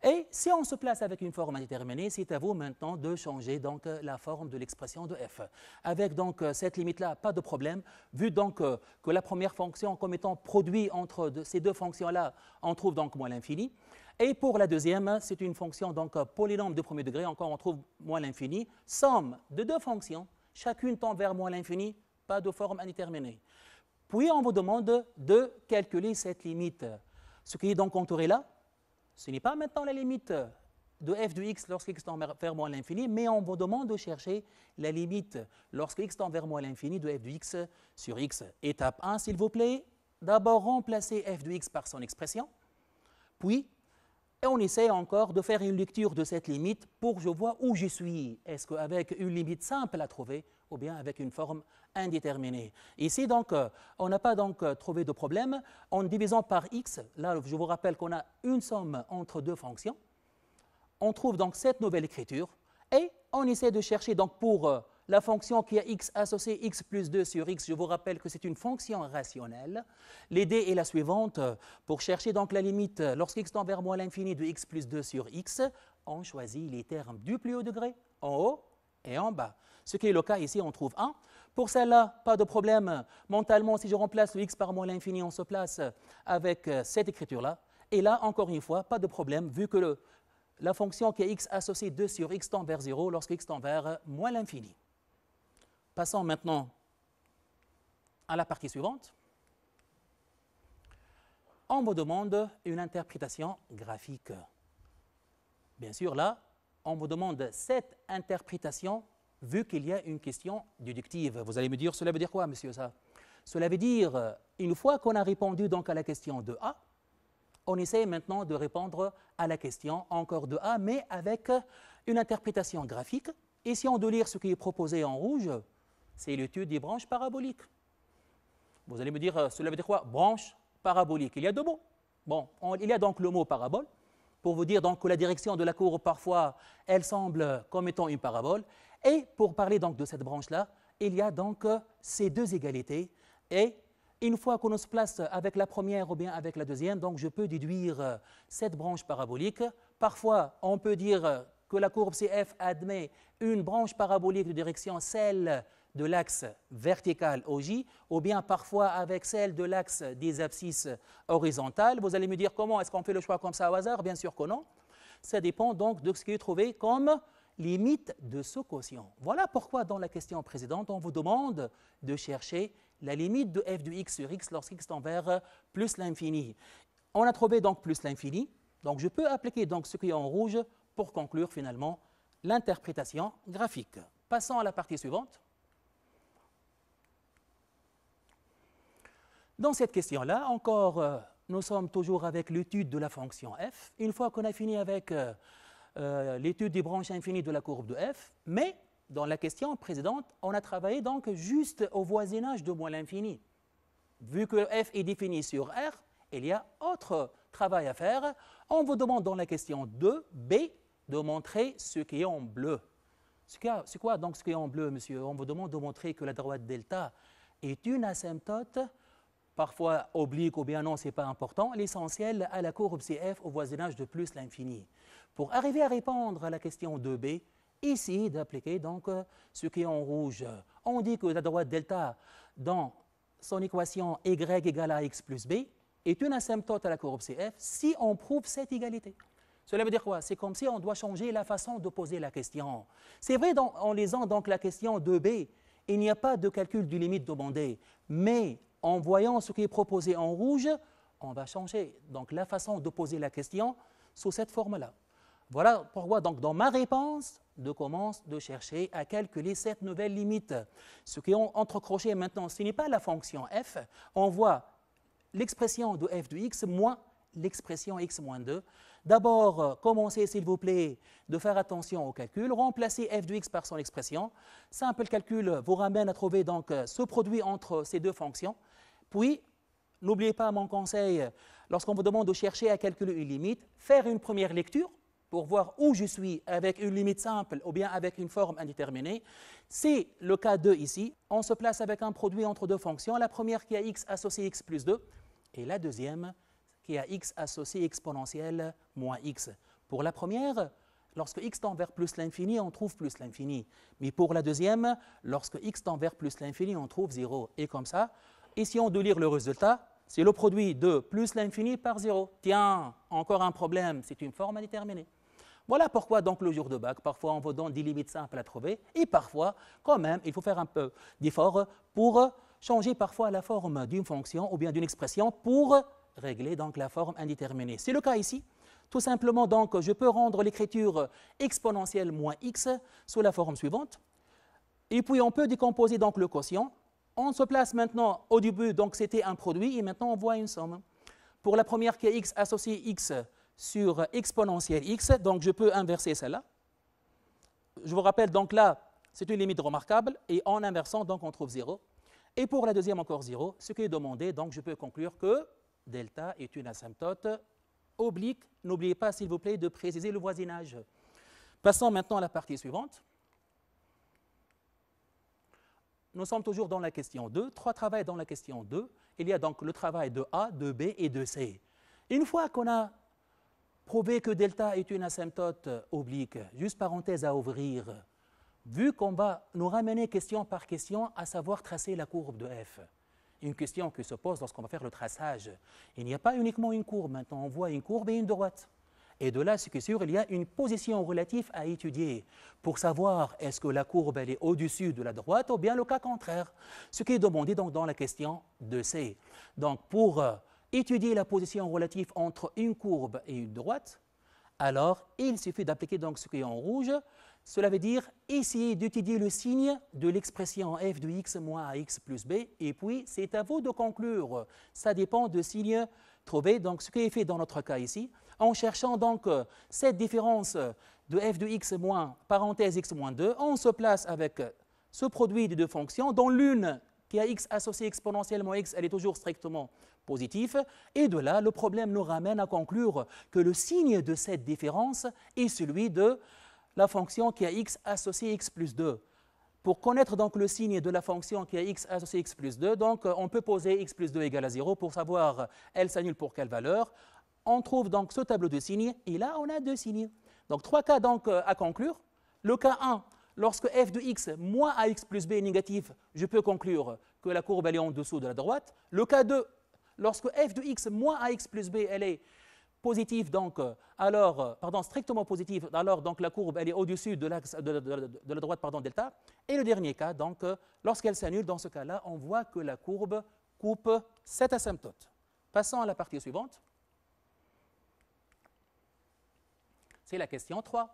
Et si on se place avec une forme indéterminée, c'est à vous maintenant de changer donc la forme de l'expression de f. Avec donc cette limite-là, pas de problème, vu donc que la première fonction comme étant produit entre ces deux fonctions-là, on trouve donc moins l'infini. Et pour la deuxième, c'est une fonction donc euh, polynôme de premier degré, encore on trouve moins l'infini, somme de deux fonctions, chacune tend vers moins l'infini, pas de forme indéterminée. Puis on vous demande de calculer cette limite. Ce qui est donc entouré là, ce n'est pas maintenant la limite de f de x lorsque x tend vers moins l'infini, mais on vous demande de chercher la limite lorsque x tend vers moins l'infini de f de x sur x. Étape 1, s'il vous plaît, d'abord remplacer f de x par son expression, puis et on essaie encore de faire une lecture de cette limite pour je vois où je suis. Est-ce qu'avec une limite simple à trouver ou bien avec une forme indéterminée. Ici, donc, euh, on n'a pas donc euh, trouvé de problème. En divisant par x, là, je vous rappelle qu'on a une somme entre deux fonctions. On trouve donc cette nouvelle écriture et on essaie de chercher donc pour euh, la fonction qui a x associé x plus 2 sur x, je vous rappelle que c'est une fonction rationnelle. L'idée est la suivante. Pour chercher donc la limite, lorsque x tend vers moins l'infini de x plus 2 sur x, on choisit les termes du plus haut degré, en haut et en bas. Ce qui est le cas ici, on trouve 1. Pour celle-là, pas de problème. Mentalement, si je remplace le x par moins l'infini, on se place avec cette écriture-là. Et là, encore une fois, pas de problème, vu que la fonction qui a x associée 2 sur x tend vers 0 lorsque x tend vers moins l'infini. Passons maintenant à la partie suivante. On vous demande une interprétation graphique. Bien sûr, là, on vous demande cette interprétation vu qu'il y a une question déductive. Vous allez me dire, cela veut dire quoi, monsieur, ça Cela veut dire, une fois qu'on a répondu donc à la question de A, on essaie maintenant de répondre à la question encore de A, mais avec une interprétation graphique. Et si on doit lire ce qui est proposé en rouge, c'est l'étude des branches paraboliques. Vous allez me dire, euh, cela veut dire quoi Branche parabolique. Il y a deux mots. Bon, il y a donc le mot parabole, pour vous dire donc que la direction de la courbe, parfois, elle semble comme étant une parabole. Et pour parler donc de cette branche-là, il y a donc euh, ces deux égalités. Et une fois qu'on se place avec la première ou bien avec la deuxième, donc je peux déduire euh, cette branche parabolique. Parfois, on peut dire que la courbe CF admet une branche parabolique de direction, celle de l'axe vertical au J, ou bien parfois avec celle de l'axe des abscisses horizontales. Vous allez me dire comment est-ce qu'on fait le choix comme ça au hasard Bien sûr que non. Ça dépend donc de ce qui est trouvé comme limite de ce quotient. Voilà pourquoi dans la question précédente, on vous demande de chercher la limite de f de x sur x x tend vers plus l'infini. On a trouvé donc plus l'infini, donc je peux appliquer donc ce qui est en rouge pour conclure finalement l'interprétation graphique. Passons à la partie suivante. Dans cette question-là, encore, euh, nous sommes toujours avec l'étude de la fonction f. Une fois qu'on a fini avec euh, euh, l'étude des branches infinies de la courbe de f, mais dans la question précédente, on a travaillé donc juste au voisinage de moins l'infini. Vu que f est défini sur R, il y a autre travail à faire. On vous demande dans la question 2b de montrer ce qui est en bleu. C'est quoi donc ce qui est en bleu, monsieur On vous demande de montrer que la droite delta est une asymptote parfois oblique ou bien non, ce n'est pas important. L'essentiel, à la courbe, CF au voisinage de plus l'infini. Pour arriver à répondre à la question 2b, ici d'appliquer donc euh, ce qui est en rouge. On dit que la droite delta dans son équation y égale à x plus b est une asymptote à la courbe CF si on prouve cette égalité. Cela veut dire quoi C'est comme si on doit changer la façon de poser la question. C'est vrai en lisant donc la question 2b, il n'y a pas de calcul du limite demandé, mais en voyant ce qui est proposé en rouge, on va changer donc la façon de poser la question sous cette forme-là. Voilà pourquoi donc dans ma réponse, je commence de chercher à calculer cette nouvelle limite. Ce qui est entrecroché maintenant, ce n'est pas la fonction f, on voit l'expression de f de x moins l'expression x moins 2. D'abord, euh, commencez, s'il vous plaît, de faire attention au calcul. Remplacez f de x par son expression. Simple calcul vous ramène à trouver donc euh, ce produit entre ces deux fonctions. Puis, n'oubliez pas mon conseil, lorsqu'on vous demande de chercher à calculer une limite, faire une première lecture pour voir où je suis avec une limite simple ou bien avec une forme indéterminée. C'est le cas 2 ici. On se place avec un produit entre deux fonctions, la première qui a x associé x plus 2 et la deuxième qui qui à x associé exponentielle moins x. Pour la première, lorsque x tend vers plus l'infini, on trouve plus l'infini. Mais pour la deuxième, lorsque x tend vers plus l'infini, on trouve 0. Et comme ça, essayons de lire le résultat. C'est le produit de plus l'infini par 0. Tiens, encore un problème, c'est une forme indéterminée. Voilà pourquoi donc le jour de bac, parfois on vous donne des limites simples à trouver, et parfois, quand même, il faut faire un peu d'effort pour changer parfois la forme d'une fonction ou bien d'une expression pour régler donc la forme indéterminée. C'est le cas ici. Tout simplement, donc, je peux rendre l'écriture exponentielle moins x sous la forme suivante. Et puis, on peut décomposer donc le quotient. On se place maintenant au début, donc c'était un produit, et maintenant on voit une somme. Pour la première qui est x associé x sur exponentielle x, donc je peux inverser celle-là. Je vous rappelle, donc là, c'est une limite remarquable, et en inversant, donc on trouve 0. Et pour la deuxième, encore 0, ce qui est demandé, donc je peux conclure que delta est une asymptote oblique. N'oubliez pas, s'il vous plaît, de préciser le voisinage. Passons maintenant à la partie suivante. Nous sommes toujours dans la question 2. Trois travaux dans la question 2. Il y a donc le travail de A, de B et de C. Une fois qu'on a prouvé que delta est une asymptote oblique, juste parenthèse à ouvrir, vu qu'on va nous ramener question par question, à savoir tracer la courbe de F une question qui se pose lorsqu'on va faire le traçage. Il n'y a pas uniquement une courbe, maintenant on voit une courbe et une droite. Et de là, ce qui est sûr, il y a une position relative à étudier pour savoir est-ce que la courbe elle est au-dessus de la droite ou bien le cas contraire, ce qui est demandé donc dans la question de C. Donc pour euh, étudier la position relative entre une courbe et une droite, alors il suffit d'appliquer donc ce qui est en rouge, cela veut dire essayer d'étudier le signe de l'expression f de x moins ax plus b, et puis c'est à vous de conclure. Ça dépend du signe trouvé, donc ce qui est fait dans notre cas ici, en cherchant donc euh, cette différence de f de x moins parenthèse x moins 2, on se place avec ce produit de deux fonctions, dont l'une qui a x associé exponentiellement x, elle est toujours strictement positive, et de là, le problème nous ramène à conclure que le signe de cette différence est celui de la fonction qui a x associé x plus 2. Pour connaître donc le signe de la fonction qui a x associé x plus 2, donc euh, on peut poser x plus 2 égale à 0 pour savoir euh, elle s'annule pour quelle valeur. On trouve donc ce tableau de signes et là on a deux signes. Donc trois cas donc euh, à conclure. Le cas 1, lorsque f de x moins ax plus b est négatif, je peux conclure que la courbe est en dessous de la droite. Le cas 2, lorsque f de x moins ax plus b elle est donc, euh, alors, euh, pardon, strictement positif alors donc la courbe elle est au-dessus de, de, la droite pardon, delta. Et le dernier cas, donc, euh, lorsqu'elle s'annule, dans ce cas-là, on voit que la courbe coupe cette asymptote. Passons à la partie suivante. C'est la question 3.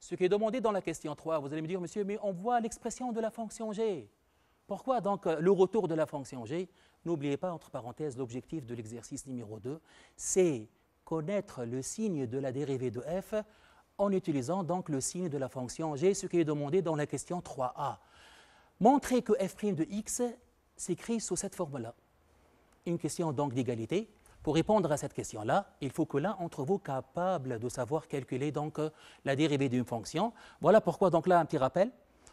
Ce qui est demandé dans la question 3, vous allez me dire, monsieur, mais on voit l'expression de la fonction g. Pourquoi donc le retour de la fonction g N'oubliez pas, entre parenthèses, l'objectif de l'exercice numéro 2, c'est connaître le signe de la dérivée de f en utilisant donc le signe de la fonction g, ce qui est demandé dans la question 3a. Montrer que f' de x s'écrit sous cette forme-là. Une question donc d'égalité. Pour répondre à cette question-là, il faut que l'un entre vous capable de savoir calculer donc la dérivée d'une fonction. Voilà pourquoi donc là un petit rappel.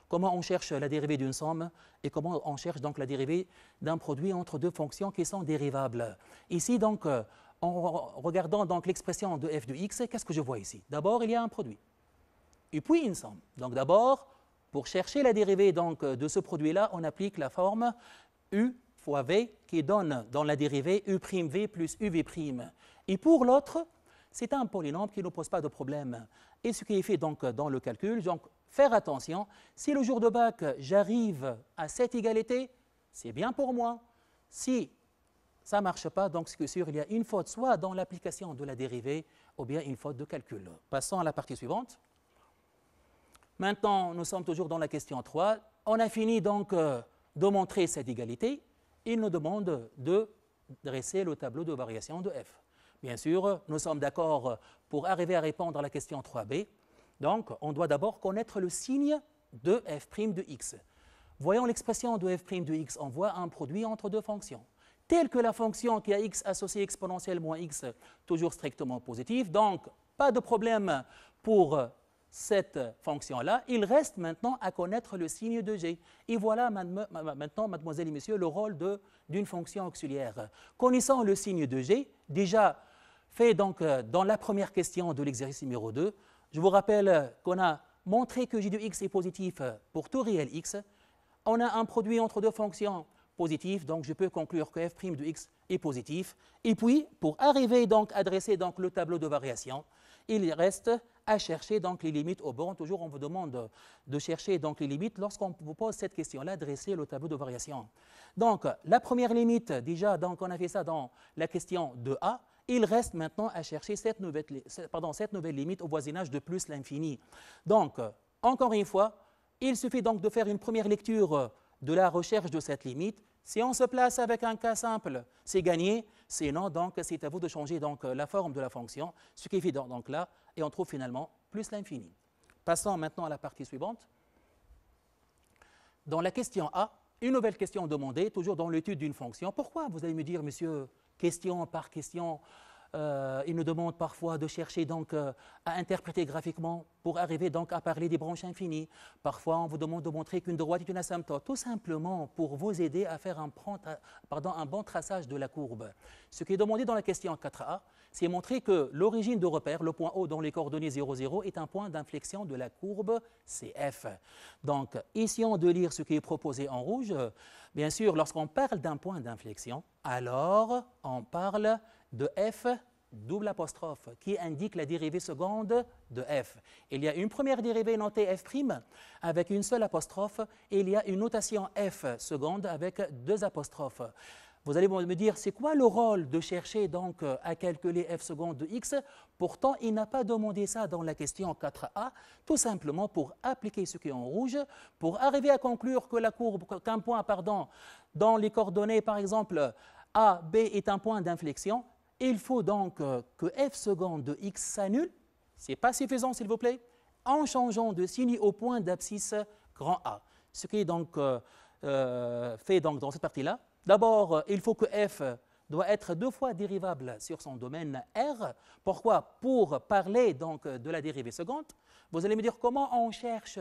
Comment on cherche la dérivée d'une somme et comment on cherche donc la dérivée d'un produit entre deux fonctions qui sont dérivables. Ici donc en regardant donc l'expression de f de x, qu'est-ce que je vois ici D'abord, il y a un produit, et puis une somme. Donc d'abord, pour chercher la dérivée donc, de ce produit-là, on applique la forme u fois v qui donne dans la dérivée u'v plus uv'. Et pour l'autre, c'est un polynôme qui ne pose pas de problème. Et ce qui est fait donc dans le calcul, donc faire attention, si le jour de bac, j'arrive à cette égalité, c'est bien pour moi. Si ça ne marche pas, donc c'est sûr, il y a une faute soit dans l'application de la dérivée ou bien une faute de calcul. Passons à la partie suivante. Maintenant, nous sommes toujours dans la question 3. On a fini donc euh, de montrer cette égalité. Il nous demande de dresser le tableau de variation de f. Bien sûr, nous sommes d'accord pour arriver à répondre à la question 3b. Donc, on doit d'abord connaître le signe de f' de x. Voyons l'expression de f' de x. On voit un produit entre deux fonctions telle que la fonction qui a x associé exponentielle moins x, toujours strictement positive. Donc, pas de problème pour cette fonction-là. Il reste maintenant à connaître le signe de g. Et voilà maintenant, mademoiselle et messieurs, le rôle d'une fonction auxiliaire. Connaissant le signe de g, déjà fait donc euh, dans la première question de l'exercice numéro 2, je vous rappelle qu'on a montré que g de x est positif pour tout réel x. On a un produit entre deux fonctions positif, donc je peux conclure que f' de x est positif. Et puis, pour arriver donc à dresser donc, le tableau de variation, il reste à chercher donc les limites au bornes. Toujours, on vous demande de chercher donc les limites lorsqu'on vous pose cette question-là, dresser le tableau de variation. Donc, la première limite, déjà, donc on a fait ça dans la question de A. Il reste maintenant à chercher cette nouvelle, pardon, cette nouvelle limite au voisinage de plus l'infini. Donc, encore une fois, il suffit donc de faire une première lecture de la recherche de cette limite si on se place avec un cas simple, c'est gagné. Sinon, donc, c'est à vous de changer donc, euh, la forme de la fonction, ce qui est évident donc là, et on trouve finalement plus l'infini. Passons maintenant à la partie suivante. Dans la question A, une nouvelle question demandée, toujours dans l'étude d'une fonction. Pourquoi Vous allez me dire, monsieur, question par question, euh, il nous demande parfois de chercher donc euh, à interpréter graphiquement pour arriver donc à parler des branches infinies. Parfois, on vous demande de montrer qu'une droite est une asymptote, tout simplement pour vous aider à faire un, un bon traçage de la courbe. Ce qui est demandé dans la question 4A, c'est montrer que l'origine de repère, le point O dans les coordonnées 0, 0, est un point d'inflexion de la courbe CF. Donc, essayons de lire ce qui est proposé en rouge. Bien sûr, lorsqu'on parle d'un point d'inflexion, alors on parle de f double apostrophe qui indique la dérivée seconde de f. Il y a une première dérivée notée f' prime avec une seule apostrophe et il y a une notation f seconde avec deux apostrophes. Vous allez me dire, c'est quoi le rôle de chercher donc euh, à calculer f seconde de x Pourtant, il n'a pas demandé ça dans la question 4a, tout simplement pour appliquer ce qui est en rouge, pour arriver à conclure que la courbe, qu'un point, pardon, dans les coordonnées, par exemple, a, b est un point d'inflexion, il faut donc euh, que f seconde de x s'annule, c'est pas suffisant s'il vous plaît, en changeant de signe au point d'abscisse grand A. Ce qui est donc euh, euh, fait donc dans cette partie-là. D'abord, il faut que f doit être deux fois dérivable sur son domaine R. Pourquoi Pour parler donc de la dérivée seconde. Vous allez me dire comment on cherche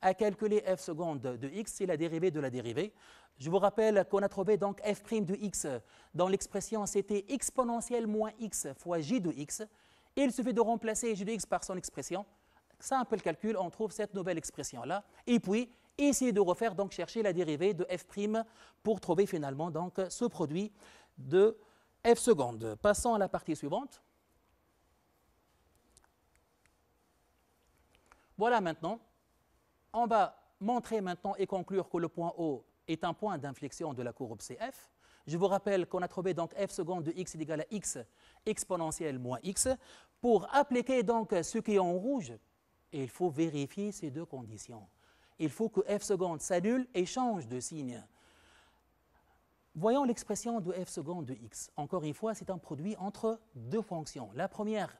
à calculer f seconde de x, c'est la dérivée de la dérivée. Je vous rappelle qu'on a trouvé donc f' prime de x dans l'expression c'était exponentielle moins x fois j de x. il suffit de remplacer j de x par son expression. Simple calcul, on trouve cette nouvelle expression-là. Et puis, essayer de refaire, donc chercher la dérivée de f' prime pour trouver finalement donc ce produit de f seconde. Passons à la partie suivante. Voilà maintenant. On va montrer maintenant et conclure que le point O est un point d'inflexion de la courbe CF. Je vous rappelle qu'on a trouvé donc f seconde de x est égal à x exponentielle moins x. Pour appliquer donc ce qui est en rouge, il faut vérifier ces deux conditions. Il faut que f seconde s'annule et change de signe. Voyons l'expression de f seconde de x. Encore une fois, c'est un produit entre deux fonctions. La première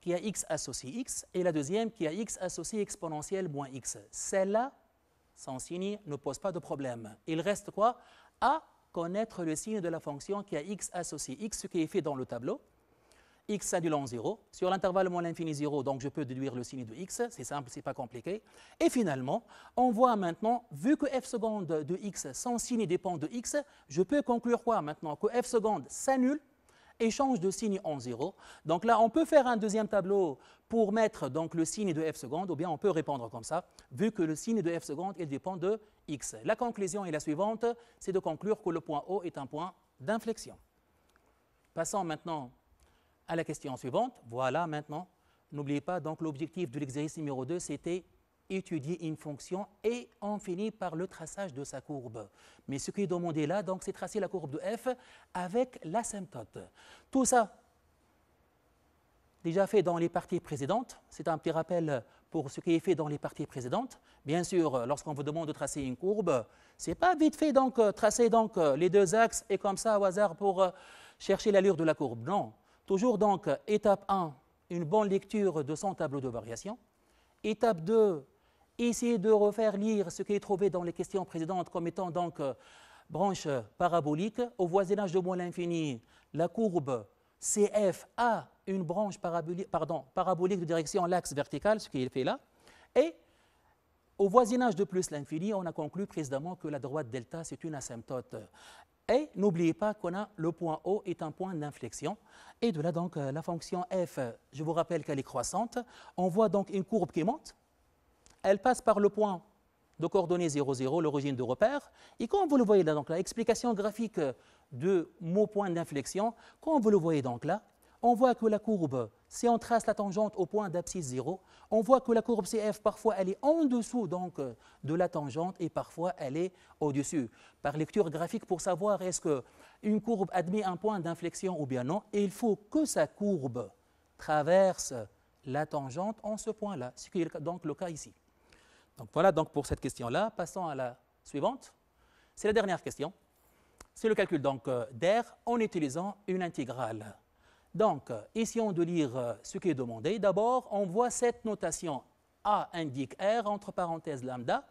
qui a x associé x, et la deuxième qui a x associé exponentielle moins x. Celle-là, sans signe, ne pose pas de problème. Il reste quoi À connaître le signe de la fonction qui a x associé x, ce qui est fait dans le tableau. x en 0, sur l'intervalle moins l'infini 0, donc je peux déduire le signe de x, c'est simple, c'est pas compliqué. Et finalement, on voit maintenant, vu que f seconde de x sans signe dépend de x, je peux conclure quoi maintenant Que f seconde s'annule échange de signes en 0. Donc là, on peut faire un deuxième tableau pour mettre donc le signe de f seconde, ou bien on peut répondre comme ça, vu que le signe de f seconde, il dépend de x. La conclusion est la suivante, c'est de conclure que le point O est un point d'inflexion. Passons maintenant à la question suivante. Voilà maintenant, n'oubliez pas, donc l'objectif de l'exercice numéro 2, c'était étudier une fonction et en finit par le traçage de sa courbe. Mais ce qui est demandé là, donc, c'est tracer la courbe de f avec l'asymptote. Tout ça, déjà fait dans les parties précédentes, c'est un petit rappel pour ce qui est fait dans les parties précédentes. Bien sûr, lorsqu'on vous demande de tracer une courbe, c'est pas vite fait donc euh, tracer donc euh, les deux axes et comme ça au hasard pour euh, chercher l'allure de la courbe. Non, toujours donc étape 1, une bonne lecture de son tableau de variation. Étape 2, essayer de refaire lire ce qui est trouvé dans les questions précédentes comme étant donc euh, branche parabolique. Au voisinage de moins l'infini, la courbe CF a une branche parabolique, pardon, parabolique de direction l'axe vertical, ce qui est fait là. Et au voisinage de plus l'infini, on a conclu précédemment que la droite delta, c'est une asymptote. Et n'oubliez pas qu'on a le point O est un point d'inflexion. Et de là donc euh, la fonction f, je vous rappelle qu'elle est croissante. On voit donc une courbe qui monte elle passe par le point de coordonnées 0,0, l'origine de repère. Et quand vous le voyez là, donc là, explication graphique de mot point d'inflexion, quand vous le voyez donc là, on voit que la courbe, si on trace la tangente au point d'abscisse 0, on voit que la courbe CF, parfois, elle est en dessous donc, de la tangente et parfois, elle est au-dessus. Par lecture graphique, pour savoir est-ce qu'une courbe admet un point d'inflexion ou bien non, il faut que sa courbe traverse la tangente en ce point-là, ce qui est donc le cas ici. Donc voilà donc pour cette question-là. Passons à la suivante. C'est la dernière question. C'est le calcul euh, d'air en utilisant une intégrale. Donc, essayons euh, de lire euh, ce qui est demandé. D'abord, on voit cette notation A indique R entre parenthèses lambda.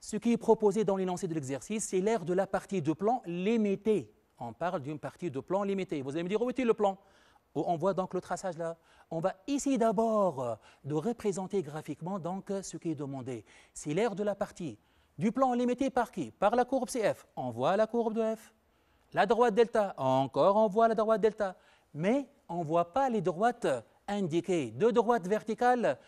Ce qui est proposé dans l'énoncé de l'exercice, c'est l'air de la partie de plan limitée. On parle d'une partie de plan limitée. Vous allez me dire, où est-il le plan on voit donc le traçage là. On va ici d'abord euh, de représenter graphiquement donc euh, ce qui est demandé. C'est l'aire de la partie. Du plan limité par qui Par la courbe CF. On voit la courbe de F. La droite delta, encore on voit la droite delta. Mais on ne voit pas les droites euh, indiquées. Deux droites verticales.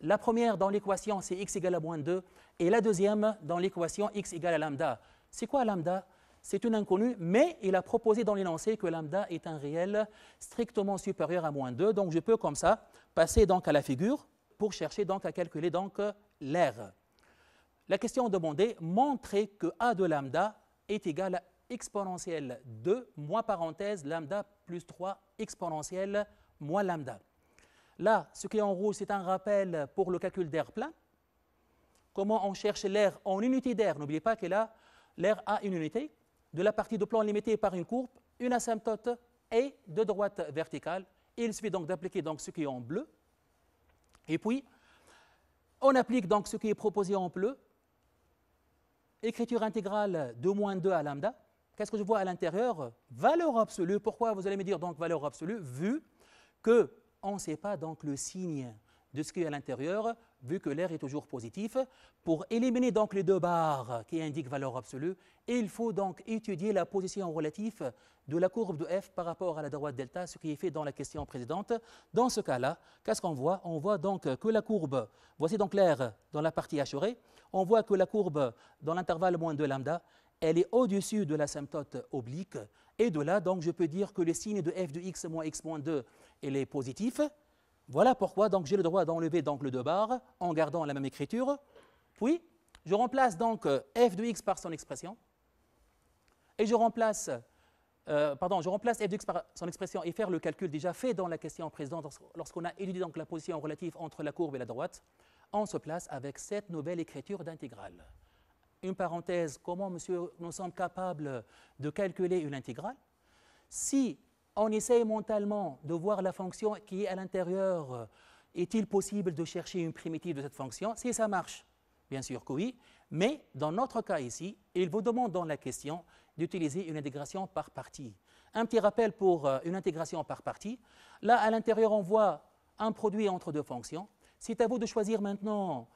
La première dans l'équation, c'est x égale à moins 2. Et la deuxième dans l'équation x égale à lambda. C'est quoi lambda c'est une inconnue, mais il a proposé dans l'énoncé que lambda est un réel strictement supérieur à moins 2, donc je peux comme ça passer donc à la figure pour chercher donc à calculer donc l'air. La question demandée, montrer que A de lambda est égal à exponentielle 2 moins parenthèse lambda plus 3 exponentielle moins lambda. Là, ce qui est en rouge, c'est un rappel pour le calcul d'air plein. Comment on cherche l'air en unité d'air N'oubliez pas que là, l'air a une unité de la partie de plan limitée par une courbe, une asymptote et de droite verticale. Il suffit donc d'appliquer ce qui est en bleu. Et puis, on applique donc ce qui est proposé en bleu. Écriture intégrale de moins 2 à lambda. Qu'est-ce que je vois à l'intérieur Valeur absolue. Pourquoi vous allez me dire donc valeur absolue Vu que on ne sait pas donc le signe de ce qui est à l'intérieur vu que l'air est toujours positif. Pour éliminer donc les deux barres qui indiquent valeur absolue, il faut donc étudier la position relative de la courbe de f par rapport à la droite delta, ce qui est fait dans la question précédente. Dans ce cas-là, qu'est-ce qu'on voit On voit donc que la courbe, voici donc l'air dans la partie hachurée, e, on voit que la courbe dans l'intervalle moins 2 lambda, elle est au-dessus de l'asymptote oblique. Et de là, donc, je peux dire que le signe de f de x moins x moins 2, est positif. Voilà pourquoi donc j'ai le droit d'enlever donc le 2 bar en gardant la même écriture. Puis, je remplace donc euh, f de x par son expression. Et je remplace, euh, pardon, je remplace f de x par son expression et faire le calcul déjà fait dans la question précédente lorsqu'on a étudié donc la position relative entre la courbe et la droite. On se place avec cette nouvelle écriture d'intégrale. Une parenthèse, comment, monsieur, nous sommes capables de calculer une intégrale Si on essaye mentalement de voir la fonction qui est à l'intérieur. Est-il possible de chercher une primitive de cette fonction Si ça marche, bien sûr que oui, mais dans notre cas ici, il vous demande dans la question d'utiliser une intégration par partie. Un petit rappel pour euh, une intégration par partie. Là, à l'intérieur, on voit un produit entre deux fonctions. C'est à vous de choisir maintenant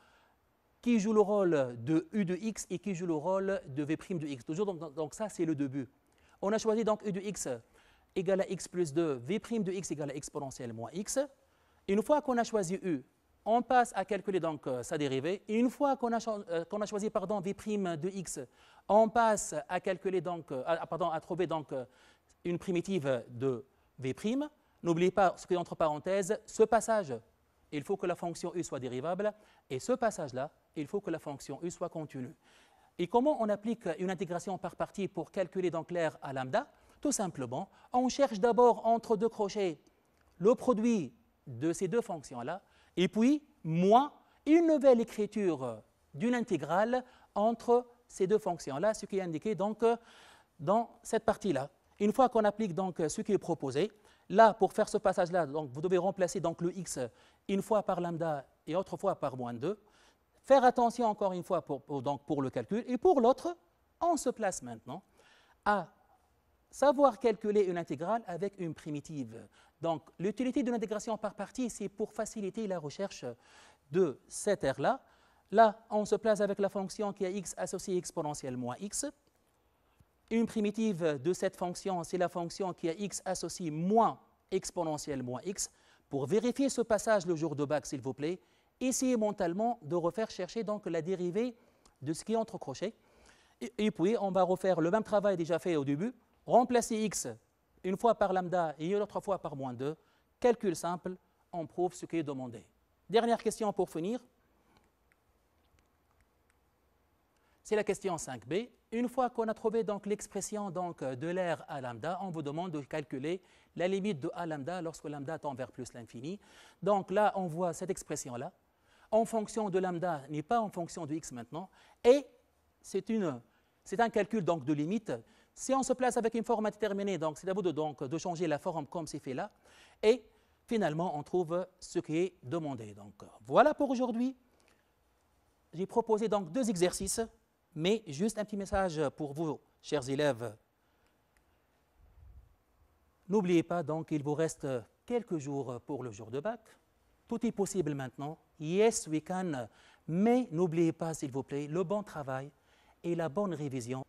qui joue le rôle de U de x et qui joue le rôle de V' de x. Toujours, donc ça, c'est le début. On a choisi donc U de x égale à x plus 2, v' de x égale à exponentielle moins x. Une fois qu'on a choisi u, on passe à calculer donc euh, sa dérivée. une fois qu'on a, euh, a, choisi pardon, v' de x, on passe à calculer donc, euh, pardon, à trouver donc une primitive de v'. N'oubliez pas ce que entre parenthèses, ce passage, il faut que la fonction u soit dérivable, et ce passage-là, il faut que la fonction u soit continue. Et comment on applique une intégration par partie pour calculer donc l'air à lambda tout simplement, on cherche d'abord entre deux crochets le produit de ces deux fonctions-là, et puis moins une nouvelle écriture d'une intégrale entre ces deux fonctions-là, ce qui est indiqué donc euh, dans cette partie-là. Une fois qu'on applique donc euh, ce qui est proposé, là, pour faire ce passage-là, donc vous devez remplacer donc le x une fois par lambda et autrefois par moins 2. Faire attention encore une fois pour donc pour le calcul. Et pour l'autre, on se place maintenant à savoir calculer une intégrale avec une primitive. Donc, l'utilité de l'intégration par partie, c'est pour faciliter la recherche de cette R-là. Là, on se place avec la fonction qui a x associé exponentielle moins x. Une primitive de cette fonction, c'est la fonction qui a x associé moins exponentielle moins x. Pour vérifier ce passage le jour de bac, s'il vous plaît, essayez mentalement de refaire chercher donc la dérivée de ce qui est entre crochets. et puis, on va refaire le même travail déjà fait au début, Remplacer x une fois par lambda et une autre fois par moins 2, calcul simple, on prouve ce qui est demandé. Dernière question pour finir. C'est la question 5b. Une fois qu'on a trouvé donc l'expression donc euh, de l'air à lambda, on vous demande de calculer la limite de a lambda lorsque lambda tend vers plus l'infini. Donc là, on voit cette expression-là, en fonction de lambda, n'est pas en fonction de x maintenant, et c'est un calcul donc de limite si on se place avec une forme indéterminée, donc c'est à vous de, donc, de changer la forme comme c'est fait là. Et finalement, on trouve ce qui est demandé. Donc voilà pour aujourd'hui. J'ai proposé donc deux exercices, mais juste un petit message pour vous, chers élèves. N'oubliez pas donc qu'il vous reste quelques jours pour le jour de bac. Tout est possible maintenant. Yes, we can. Mais n'oubliez pas, s'il vous plaît, le bon travail et la bonne révision.